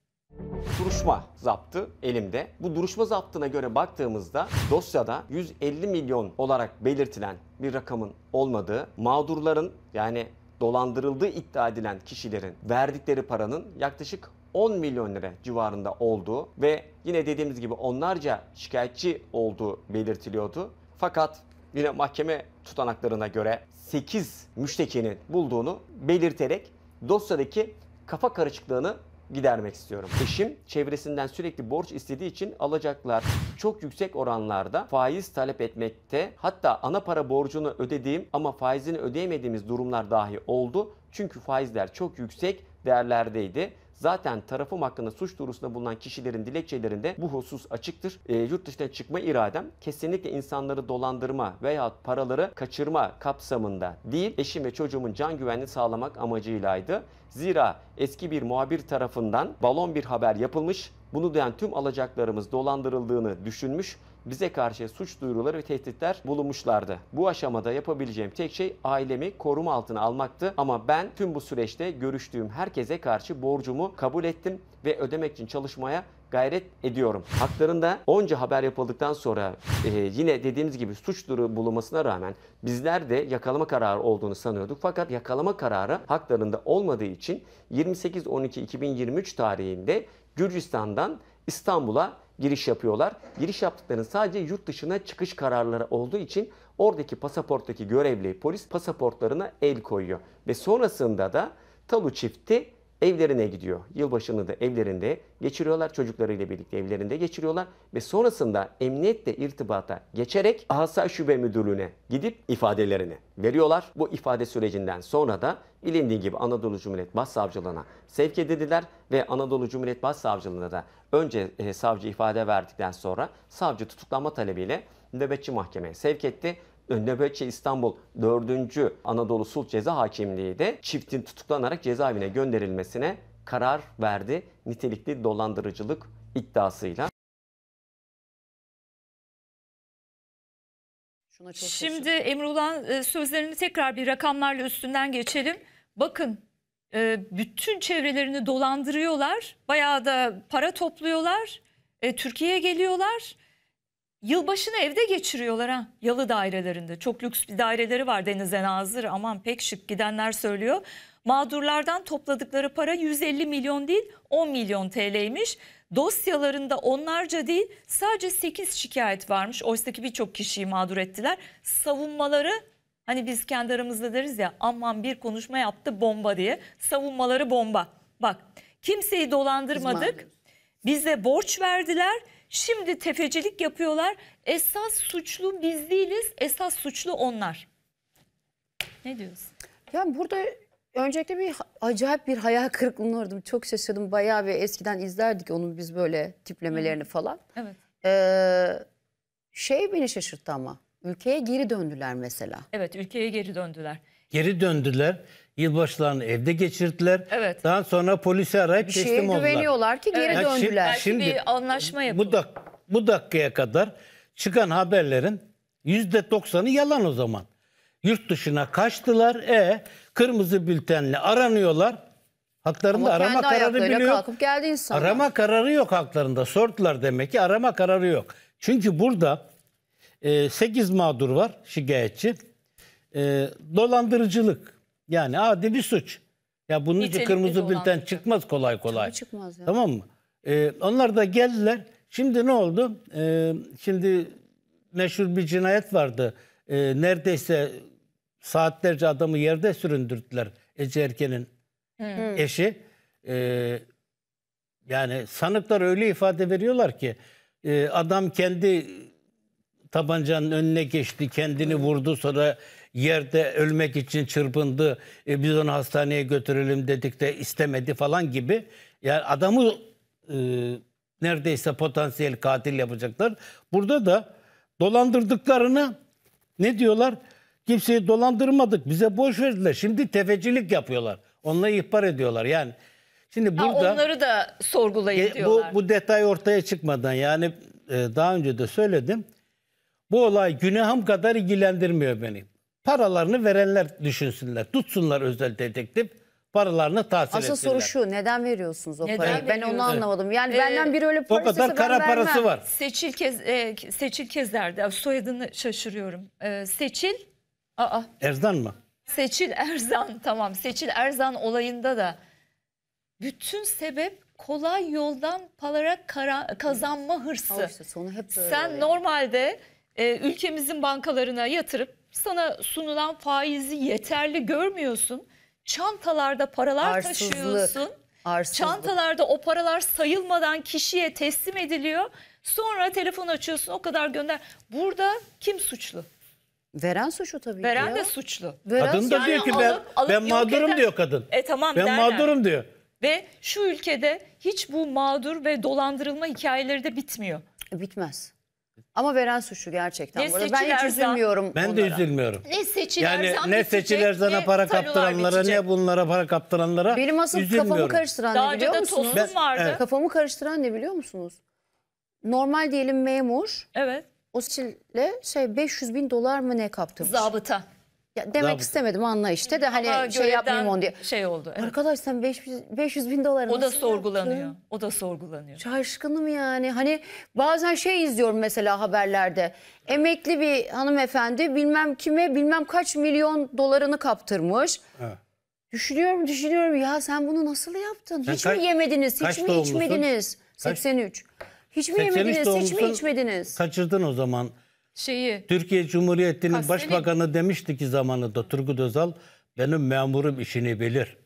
Duruşma zaptı elimde. Bu duruşma zaptına göre baktığımızda dosyada 150 milyon olarak belirtilen bir rakamın olmadığı, mağdurların yani dolandırıldığı iddia edilen kişilerin verdikleri paranın yaklaşık 10 milyon lira civarında olduğu ve yine dediğimiz gibi onlarca şikayetçi olduğu belirtiliyordu. Fakat yine mahkeme tutanaklarına göre 8 müştekinin bulduğunu belirterek dosyadaki kafa karışıklığını gidermek istiyorum. Eşim çevresinden sürekli borç istediği için alacaklar çok yüksek oranlarda faiz talep etmekte. Hatta ana para borcunu ödediğim ama faizini ödeyemediğimiz durumlar dahi oldu. Çünkü faizler çok yüksek değerlerdeydi. Zaten tarafım hakkında suç duyurusunda bulunan kişilerin dilekçelerinde bu husus açıktır. E, yurt dışına çıkma iradem kesinlikle insanları dolandırma veya paraları kaçırma kapsamında değil, eşim ve çocuğumun can güvenliğini sağlamak amacıylaydı. Zira eski bir muhabir tarafından balon bir haber yapılmış, bunu duyan tüm alacaklarımız dolandırıldığını düşünmüş bize karşı suç duyuruları ve tehditler bulunmuşlardı. Bu aşamada yapabileceğim tek şey ailemi koruma altına almaktı ama ben tüm bu süreçte görüştüğüm herkese karşı borcumu kabul ettim ve ödemek için çalışmaya gayret ediyorum. Haklarında onca haber yapıldıktan sonra e, yine dediğimiz gibi suç duru bulunmasına rağmen bizler de yakalama kararı olduğunu sanıyorduk. Fakat yakalama kararı haklarında olmadığı için 28-12-2023 tarihinde Gürcistan'dan İstanbul'a giriş yapıyorlar. Giriş yaptıklarının sadece yurt dışına çıkış kararları olduğu için oradaki pasaporttaki görevli polis pasaportlarına el koyuyor. Ve sonrasında da Talu çifti evlerine gidiyor. Yılbaşını da evlerinde geçiriyorlar. Çocuklarıyla birlikte evlerinde geçiriyorlar. Ve sonrasında emniyetle irtibata geçerek Asa Şube Müdürlüğü'ne gidip ifadelerini veriyorlar. Bu ifade sürecinden sonra da bilindiği gibi Anadolu Cumhuriyet Başsavcılığına sevk edildiler ve Anadolu Cumhuriyet Başsavcılığına da önce e, savcı ifade verdikten sonra savcı tutuklama talebiyle nöbetçi mahkemeye sevk etti. Nöbetçi İstanbul 4. Anadolu Sulh Ceza Hakimliği de çiftin tutuklanarak cezaevine gönderilmesine karar verdi nitelikli dolandırıcılık iddiasıyla. Şimdi Emrullah e, sözlerini tekrar bir rakamlarla üstünden geçelim. Bakın e, bütün çevrelerini dolandırıyorlar. Bayağı da para topluyorlar. E, Türkiye'ye geliyorlar. Yılbaşını evde geçiriyorlar ha yalı dairelerinde. Çok lüks bir daireleri var denize nazır aman pek şık gidenler söylüyor. Mağdurlardan topladıkları para 150 milyon değil 10 milyon TL'ymiş. Dosyalarında onlarca değil sadece 8 şikayet varmış. Oysaki birçok kişiyi mağdur ettiler. Savunmaları hani biz kendi aramızda deriz ya aman bir konuşma yaptı bomba diye. Savunmaları bomba. Bak kimseyi dolandırmadık. Bize borç verdiler Şimdi tefecilik yapıyorlar. Esas suçlu biz değiliz. Esas suçlu onlar. Ne diyorsun? Yani burada öncelikle bir acayip bir hayal kırıklığına uğradım. Çok şaşırdım. Bayağı bir eskiden izlerdik onun biz böyle tiplemelerini falan. Evet. Ee, şey beni şaşırttı ama. Ülkeye geri döndüler mesela. Evet ülkeye geri döndüler. Geri döndüler. Yılbaşlarını evde geçirdiler. Evet. Daha sonra polisi arayıp bir teslim şeye oldular. güveniyorlar ki geri Evet. döndüler. Belki Şimdi, bir anlaşma yapılır. Bu, dak bu dakikaya kadar çıkan haberlerin yüzde doksanı yalan o zaman. Yurt dışına kaçtılar. E kırmızı bültenle aranıyorlar. Haklarında Ama arama kararı biliyor. kalkıp geldi insanlar. Arama kararı yok haklarında. Sordular demek ki arama kararı yok. Çünkü burada 8 e, mağdur var şikayetçi. E, dolandırıcılık, yani adi bir suç. Ya bunun için kırmızı bülten çıkmaz kolay kolay. Tabii çıkmaz ya. Tamam mı? Ee, onlar da geldiler. Şimdi ne oldu? Ee, şimdi meşhur bir cinayet vardı. Ee, neredeyse saatlerce adamı yerde süründürdüler. Ece Erken'in hmm. eşi. Ee, yani sanıklar öyle ifade veriyorlar ki e, adam kendi tabancanın önüne geçti, kendini vurdu sonra yerde ölmek için çırpındı. E, biz onu hastaneye götürelim dedik de istemedi falan gibi. Yani adamı e, neredeyse potansiyel katil yapacaklar. Burada da dolandırdıklarını ne diyorlar? Kimseyi dolandırmadık. Bize boş verdiler. Şimdi tefecilik yapıyorlar. Onunla ihbar ediyorlar. Yani şimdi burada ha, onları da sorgulayın e, diyorlar. Bu, bu detay ortaya çıkmadan yani e, daha önce de söyledim. Bu olay günahım kadar ilgilendirmiyor beni paralarını verenler düşünsünler. Tutsunlar özel dedektif paralarını tahsil Asıl etsinler. soru şu neden veriyorsunuz o Neden parayı? Ben onu anlamadım. Yani Ee, benden biri öyle o para kadar istese ben kara parası var. Seçil Kez, e, Seçil Kezer'de soyadını şaşırıyorum. E, Seçil, aa Erzan mı? Seçil Erzan tamam Seçil Erzan olayında da bütün sebep kolay yoldan palara kara- kazanma Al hırsı. işte sonu hep Sen oluyor. normalde e, ülkemizin bankalarına yatırıp sana sunulan faizi yeterli görmüyorsun. Çantalarda paralar Arsızlık. taşıyorsun. Arsızlık. Çantalarda o paralar sayılmadan kişiye teslim ediliyor. Sonra telefon açıyorsun o kadar gönder. Burada kim suçlu? Veren suçlu tabii Veren ya. de suçlu. Veren kadın da yani diyor ki ben, alıp, ben mağdurum eder. diyor kadın. E tamam Ben derler. mağdurum diyor. Ve şu ülkede hiç bu mağdur ve dolandırılma hikayeleri de bitmiyor. E, bitmez. Ama veren suçlu gerçekten. Ne burada. Ben hiç üzülmüyorum Ben de onlara. üzülmüyorum. Ne seçiler Yani ne bitecek, seçiler ne para kaptıranlara ne bunlara para kaptıranlara Benim asıl kafamı karıştıran Daha ne biliyor musunuz? tosun Ben- vardı. Evet. Kafamı karıştıran ne biliyor musunuz? Normal diyelim memur evet. o sicille şey 500 bin dolar mı ne kaptırmış? Zabıta. Ya demek Daha- istemedim anla işte de hani Ama şey yapmayayım onu diye. Şey oldu. evet. Arkadaş sen 500, 500 bin doları O da sorgulanıyor. yaptın? O da sorgulanıyor. Şaşkınım yani. Hani bazen şey izliyorum mesela haberlerde. Emekli bir hanımefendi bilmem kime bilmem kaç milyon dolarını kaptırmış. Evet. Düşünüyorum düşünüyorum ya sen bunu nasıl yaptın? Sen hiç kaç- mi yemediniz? Hiç mi içmediniz? Kaç- 83. Hiç mi 83 yemediniz? Hiç mi içmediniz? Kaçırdın o zaman şeyi Türkiye Cumhuriyeti'nin Kastelik. başbakanı demişti ki zamanında Turgut Özal benim memurum işini bilir.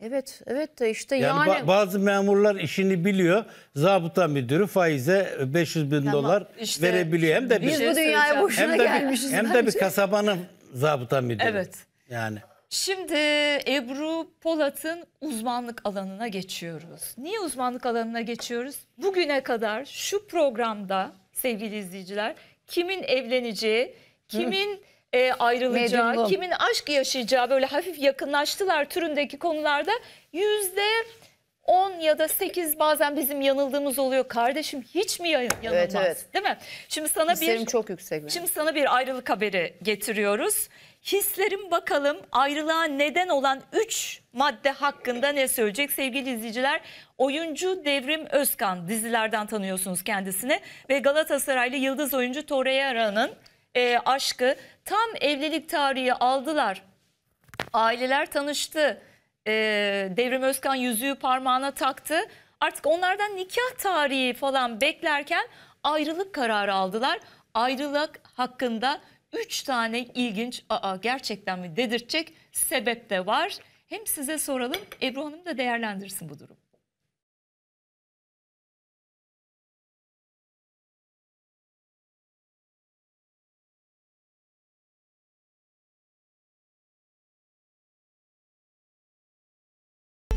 Evet, evet de işte yani, yani... bazı memurlar işini biliyor. Zabıta müdürü faize 500 e, bin tamam, dolar işte, verebiliyor. Hem de biz bir, bu şey dünyaya boşuna hem gelmişiz. Bir, hem de bir kasabanın zabıta müdürü. Evet. Yani. Şimdi Ebru Polat'ın uzmanlık alanına geçiyoruz. Niye uzmanlık alanına geçiyoruz? Bugüne kadar şu programda sevgili izleyiciler. Kimin evleneceği, kimin e, ayrılacağı, Medyumlu. kimin aşk yaşayacağı böyle hafif yakınlaştılar türündeki konularda yüzde 10 ya da 8 bazen bizim yanıldığımız oluyor. Kardeşim hiç mi yanılmaz? Evet, evet. Değil mi? Şimdi sana Hislerim bir çok yüksek. Şimdi sana bir ayrılık haberi getiriyoruz hislerim bakalım ayrılığa neden olan 3 madde hakkında ne söyleyecek sevgili izleyiciler? Oyuncu Devrim Özkan dizilerden tanıyorsunuz kendisini ve Galatasaraylı yıldız oyuncu Torreira'nın e, aşkı tam evlilik tarihi aldılar. Aileler tanıştı. E, Devrim Özkan yüzüğü parmağına taktı. Artık onlardan nikah tarihi falan beklerken ayrılık kararı aldılar. Ayrılık hakkında 3 tane ilginç aa gerçekten mi dedirtecek sebep de var. Hem size soralım Ebru Hanım da değerlendirsin bu durum.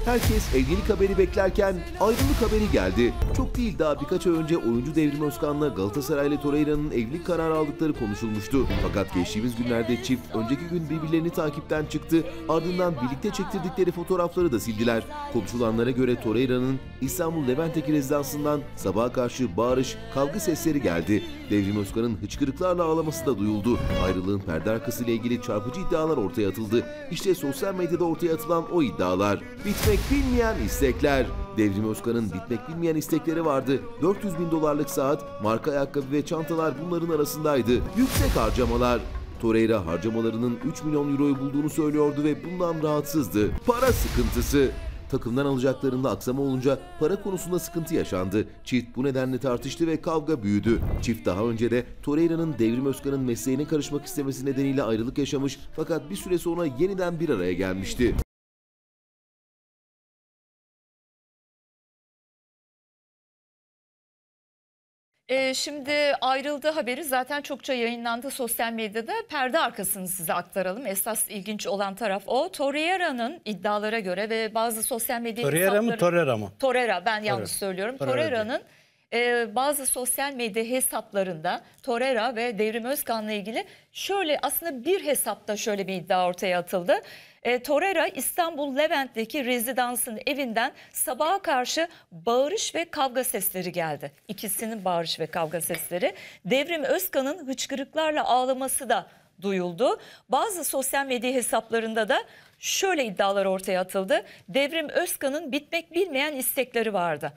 Herkes evlilik haberi beklerken ayrılık haberi geldi. Çok değil daha birkaç ay önce oyuncu Devrim Özkan'la Galatasaray ile Torreira'nın evlilik kararı aldıkları konuşulmuştu. Fakat geçtiğimiz günlerde çift önceki gün birbirlerini takipten çıktı. Ardından birlikte çektirdikleri fotoğrafları da sildiler. Konuşulanlara göre Torreira'nın İstanbul Levent'eki rezidansından sabaha karşı bağırış, kavga sesleri geldi. Devrim Özkan'ın hıçkırıklarla ağlaması da duyuldu. Ayrılığın perde arkası ile ilgili çarpıcı iddialar ortaya atıldı. İşte sosyal medyada ortaya atılan o iddialar. Bitme bitmek bilmeyen istekler. Devrim Özkan'ın bitmek bilmeyen istekleri vardı. 400 bin dolarlık saat, marka ayakkabı ve çantalar bunların arasındaydı. Yüksek harcamalar. Torreira harcamalarının 3 milyon euroyu bulduğunu söylüyordu ve bundan rahatsızdı. Para sıkıntısı. Takımdan alacaklarında aksama olunca para konusunda sıkıntı yaşandı. Çift bu nedenle tartıştı ve kavga büyüdü. Çift daha önce de Torreira'nın Devrim Özkan'ın mesleğine karışmak istemesi nedeniyle ayrılık yaşamış fakat bir süre sonra yeniden bir araya gelmişti. Ee, şimdi ayrıldı haberi zaten çokça yayınlandı sosyal medyada. Perde arkasını size aktaralım. Esas ilginç olan taraf o. Torreira'nın iddialara göre ve bazı sosyal medya Torreira hesapları... mı Torreira mı? Torreira ben yanlış Torreira. söylüyorum. Torreira'nın e, bazı sosyal medya hesaplarında Torreira ve Devrim Özkan'la ilgili şöyle aslında bir hesapta şöyle bir iddia ortaya atıldı. E, Torreira İstanbul Levent'teki rezidansın evinden sabaha karşı bağırış ve kavga sesleri geldi. İkisinin bağırış ve kavga sesleri. Devrim Özkan'ın hıçkırıklarla ağlaması da duyuldu. Bazı sosyal medya hesaplarında da şöyle iddialar ortaya atıldı. Devrim Özkan'ın bitmek bilmeyen istekleri vardı.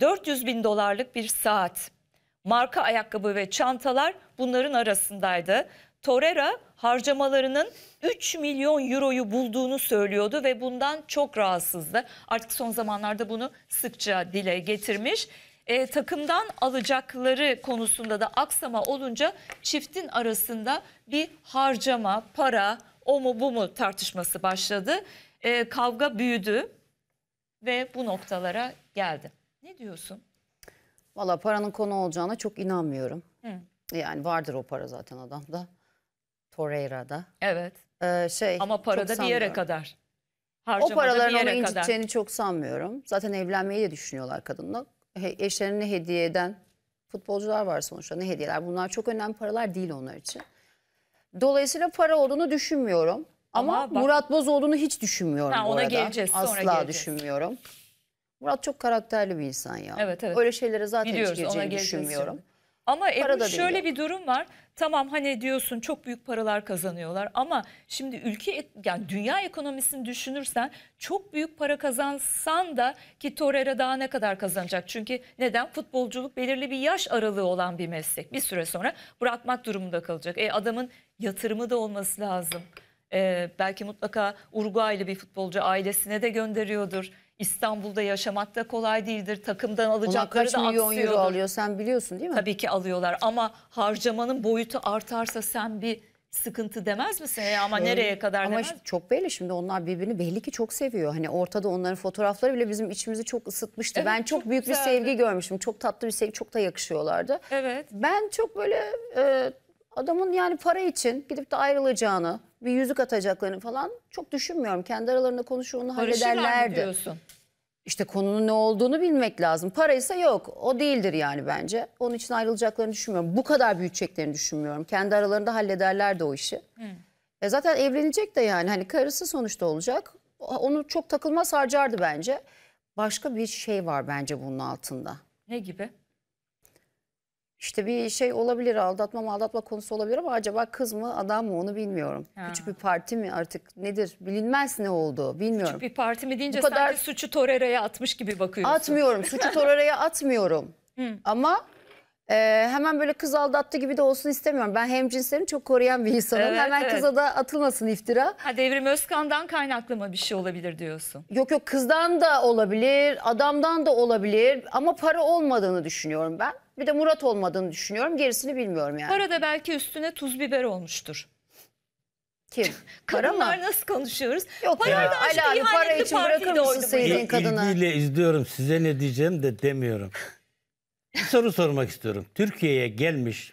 400 bin dolarlık bir saat, marka ayakkabı ve çantalar bunların arasındaydı. Torera harcamalarının 3 milyon euroyu bulduğunu söylüyordu ve bundan çok rahatsızdı. Artık son zamanlarda bunu sıkça dile getirmiş. E, takımdan alacakları konusunda da aksama olunca çiftin arasında bir harcama, para, o mu bu mu tartışması başladı. E, kavga büyüdü ve bu noktalara geldi. Ne diyorsun? Valla paranın konu olacağına çok inanmıyorum. Hı. Yani vardır o para zaten adamda. Torreira'da. Evet. Ee, şey, Ama para da bir yere kadar. Harcama o paraların onu inciteceğini kadar. çok sanmıyorum. Zaten evlenmeyi de düşünüyorlar kadınla. He, eşlerine hediye eden futbolcular var sonuçta ne hediyeler. Bunlar çok önemli paralar değil onlar için. Dolayısıyla para olduğunu düşünmüyorum. Ama, Ama bak, Murat Bozoğlu'nu hiç düşünmüyorum ha, ona arada. geleceğiz. Asla geleceğiz. düşünmüyorum. Murat çok karakterli bir insan ya. Evet evet. Öyle şeylere zaten Biliyoruz, hiç gireceğini düşünmüyorum. Şimdi. Ama Para Ebru şöyle bir durum var. Tamam hani diyorsun çok büyük paralar kazanıyorlar ama şimdi ülke yani dünya ekonomisini düşünürsen çok büyük para kazansan da ki Torreira daha ne kadar kazanacak? Çünkü neden? Futbolculuk belirli bir yaş aralığı olan bir meslek. Bir süre sonra bırakmak durumunda kalacak. E adamın yatırımı da olması lazım. E, belki mutlaka Uruguaylı bir futbolcu ailesine de gönderiyordur İstanbul'da yaşamak da kolay değildir. Takımdan alacakları da aksıyordur. milyon euro alıyor sen biliyorsun değil mi? Tabii ki alıyorlar ama harcamanın boyutu artarsa sen bir sıkıntı demez misin? Ya ama Şöyle, nereye kadar ama demez? Ama çok belli şimdi onlar birbirini belli ki çok seviyor. Hani ortada onların fotoğrafları bile bizim içimizi çok ısıtmıştı. Evet, ben çok, çok büyük güzeldi. bir sevgi görmüştüm. Çok tatlı bir sevgi, çok da yakışıyorlardı. Evet. Ben çok böyle e, adamın yani para için gidip de ayrılacağını bir yüzük atacaklarını falan çok düşünmüyorum. Kendi aralarında onu hallederlerdi. diyorsun. İşte konunun ne olduğunu bilmek lazım. para ise yok. O değildir yani bence. Onun için ayrılacaklarını düşünmüyorum. Bu kadar büyüteceklerini düşünmüyorum. Kendi aralarında hallederler de o işi. Hı. E zaten evlenecek de yani. Hani karısı sonuçta olacak. Onu çok takılmaz harcardı bence. Başka bir şey var bence bunun altında. Ne gibi? işte bir şey olabilir aldatma mı aldatma konusu olabilir ama acaba kız mı adam mı onu bilmiyorum. Ha. Küçük bir parti mi artık nedir bilinmez ne oldu bilmiyorum. Küçük bir parti mi deyince kadar... sanki suçu Torera'ya atmış gibi bakıyorsun. Atmıyorum suçu Torera'ya atmıyorum ama e, hemen böyle kız aldattı gibi de olsun istemiyorum. Ben hem hemcinslerini çok koruyan bir insanım evet, hemen evet. kıza da atılmasın iftira. Ha, devrim Özkan'dan kaynaklı mı bir şey olabilir diyorsun? Yok yok kızdan da olabilir adamdan da olabilir ama para olmadığını düşünüyorum ben. Bir de Murat olmadığını düşünüyorum. Gerisini bilmiyorum yani. Para da belki üstüne tuz biber olmuştur. Kim? Kadınlar nasıl konuşuyoruz? Yok para ya. Ala abi para için bırakır mısın sevdiğin kadına? İlgiyle izliyorum. Size ne diyeceğim de demiyorum. Bir soru sormak istiyorum. Türkiye'ye gelmiş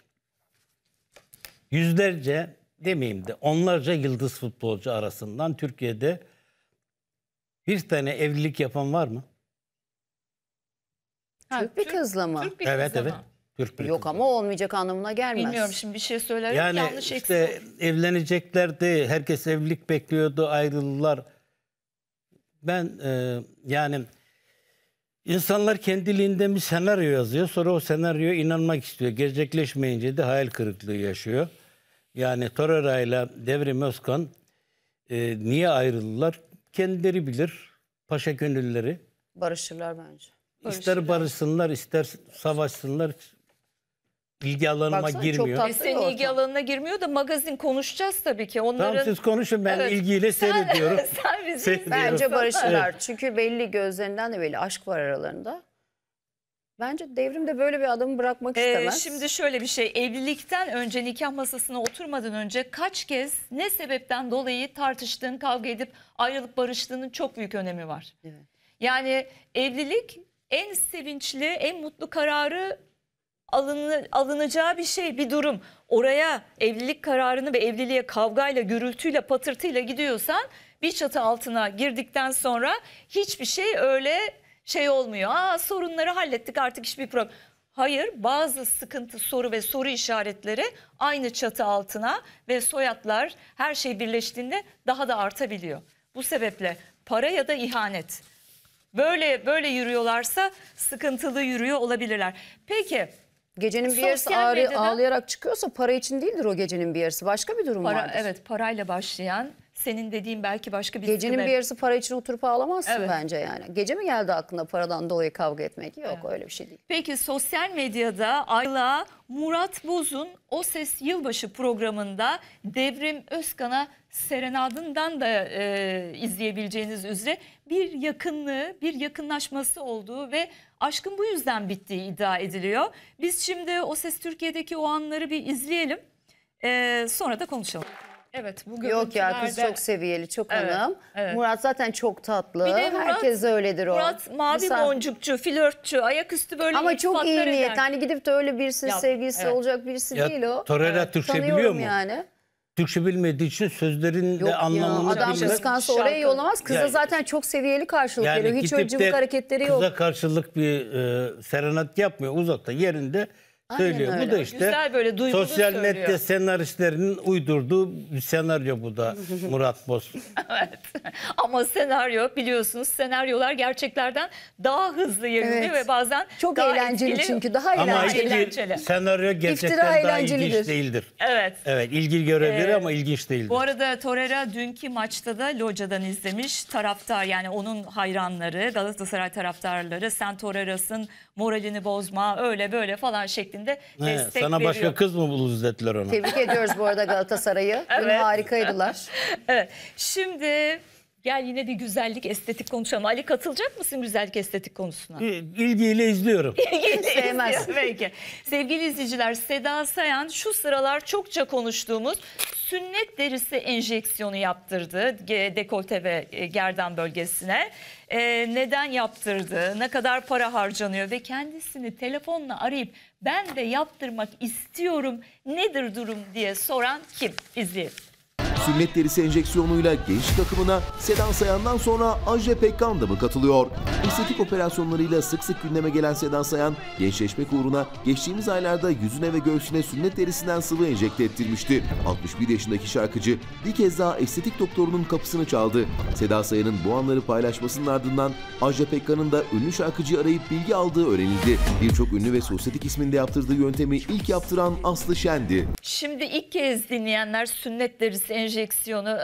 yüzlerce demeyeyim de onlarca yıldız futbolcu arasından Türkiye'de bir tane evlilik yapan var mı? Ha, Türk bir kızla mı? Türk bir evet kızla evet. Mı? Türk bir Yok kızla. ama olmayacak anlamına gelmez. Bilmiyorum şimdi bir şey söylerim yani yanlış işte eksik. evleneceklerdi. Herkes evlilik bekliyordu. Ayrıldılar. Ben e, yani insanlar kendiliğinden bir senaryo yazıyor. Sonra o senaryoya inanmak istiyor. Gerçekleşmeyince de hayal kırıklığı yaşıyor. Yani Torera ile Devrim Özkan e, niye ayrıldılar? Kendileri bilir. Paşa gönülleri. Barışırlar bence. İster barışsınlar, ister savaşsınlar. Bilgi alanıma Baksana, çok girmiyor. tatlı. E, senin ilgi alanına girmiyor da magazin konuşacağız tabii ki. Onların... Tamam siz konuşun ben Evet. ilgiyle seyrediyorum. Sen bizim Seyrediyorum. Bence Diyorum. barışırlar. Çünkü belli gözlerinden de belli aşk var aralarında. Bence devrim de böyle bir adamı bırakmak Ee, istemez. şimdi şöyle bir şey evlilikten önce nikah masasına oturmadan önce kaç kez ne sebepten dolayı tartıştığın kavga edip ayrılıp barıştığının çok büyük önemi var. Evet. Yani evlilik en sevinçli, en mutlu kararı alını, alınacağı bir şey, bir durum. Oraya evlilik kararını ve evliliğe kavgayla, gürültüyle, patırtıyla gidiyorsan bir çatı altına girdikten sonra hiçbir şey öyle şey olmuyor. Aa sorunları hallettik artık hiçbir problem. Hayır bazı sıkıntı soru ve soru işaretleri aynı çatı altına ve soyadlar her şey birleştiğinde daha da artabiliyor. Bu sebeple para ya da ihanet böyle böyle yürüyorlarsa sıkıntılı yürüyor olabilirler. Peki Gecenin bir yarısı ağrı, ağlayarak çıkıyorsa para için değildir o gecenin bir yarısı. Başka bir durum var vardır. evet parayla başlayan senin dediğin belki başka bir Gecenin sıkıntı. bir yarısı para için oturup ağlamazsın evet. bence yani. Gece mi geldi aklına paradan dolayı kavga etmek? Yok evet. öyle bir şey değil. Peki sosyal medyada Ayla Murat Boz'un O Ses Yılbaşı programında Devrim Özkan'a serenadından da e, izleyebileceğiniz üzere bir yakınlığı, bir yakınlaşması olduğu ve aşkın bu yüzden bittiği iddia ediliyor. Biz şimdi O Ses Türkiye'deki o anları bir izleyelim. E, sonra da konuşalım. Evet bu Yok ya kız çok seviyeli, çok evet, hanım. Evet. Murat zaten çok tatlı. Bir de Murat- Herkes öyledir o. Murat mavi Misal- boncukçu, flörtçü, ayaküstü böyle Ama çok iltifatlar iyi eder. niyet. Hani gidip de öyle birisi Ya, sevgilisi evet. olacak birisi Ya, değil o. Torreira Türkçe biliyor mu? yani. Türkçe bilmediği için sözlerin Yok de anlamını anlamını adam bilmez. kıskansa oraya Şarkı. yollamaz. Kıza Yani- zaten çok seviyeli karşılık veriyor. Hiç öyle cıvık hareketleri yok. kıza karşılık bir e, serenat yapmıyor. Uzakta yerinde söylüyor. Öyle. Bu da işte Güzel böyle sosyal söylüyor. medya senaristlerinin uydurduğu bir senaryo bu da Murat Boz. evet. Ama senaryo biliyorsunuz senaryolar gerçeklerden daha hızlı yayılıyor Evet. ve bazen Çok daha eğlenceli etkili- çünkü daha Ama eğlenceli. eğlenceli. ilgi, senaryo gerçekten daha eğlencelidir. ilginç değildir. Evet. Evet ilgi görebilir Ee, ama ilginç değildir. Bu arada Torreira dünkü maçta da locadan izlemiş. Taraftar yani onun hayranları, Galatasaray taraftarları sen Torreira'sın moralini bozma öyle böyle falan şeklinde seçimde He, destek sana veriyor. Sana başka kız mı buluruz dediler ona. Tebrik ediyoruz bu arada Galatasaray'ı. evet. Dün harikaydılar. evet. Şimdi Gel yine bir güzellik estetik konuşalım. Ali katılacak mısın güzellik estetik konusuna? E, ilgiyle izliyorum. İlgiyle Sevmez. izliyor belki. Sevgili izleyiciler Seda Sayan şu sıralar çokça konuştuğumuz sünnet derisi enjeksiyonu yaptırdı. Dekolte ve gerdan bölgesine. Ee, neden yaptırdı? Ne kadar para harcanıyor? Ve kendisini telefonla arayıp ben de yaptırmak istiyorum nedir durum diye soran kim? İzleyelim. Sünnet derisi enjeksiyonuyla genç takımına Sedan Sayan'dan sonra Ajde Pekkan da mı katılıyor? Estetik operasyonlarıyla sık sık gündeme gelen Sedan Sayan, gençleşmek uğruna geçtiğimiz aylarda yüzüne ve göğsüne sünnet derisinden sıvı enjekte ettirmişti. 61 yaşındaki şarkıcı bir kez daha estetik doktorunun kapısını çaldı. Seda Sayan'ın bu anları paylaşmasının ardından Ajda Pekkan'ın da ünlü şarkıcıyı arayıp bilgi aldığı öğrenildi. Birçok ünlü ve sosyetik isminde yaptırdığı yöntemi ilk yaptıran Aslı Şen'di. Şimdi ilk kez dinleyenler sünnet derisi enjeksiyonu enjeksiyonu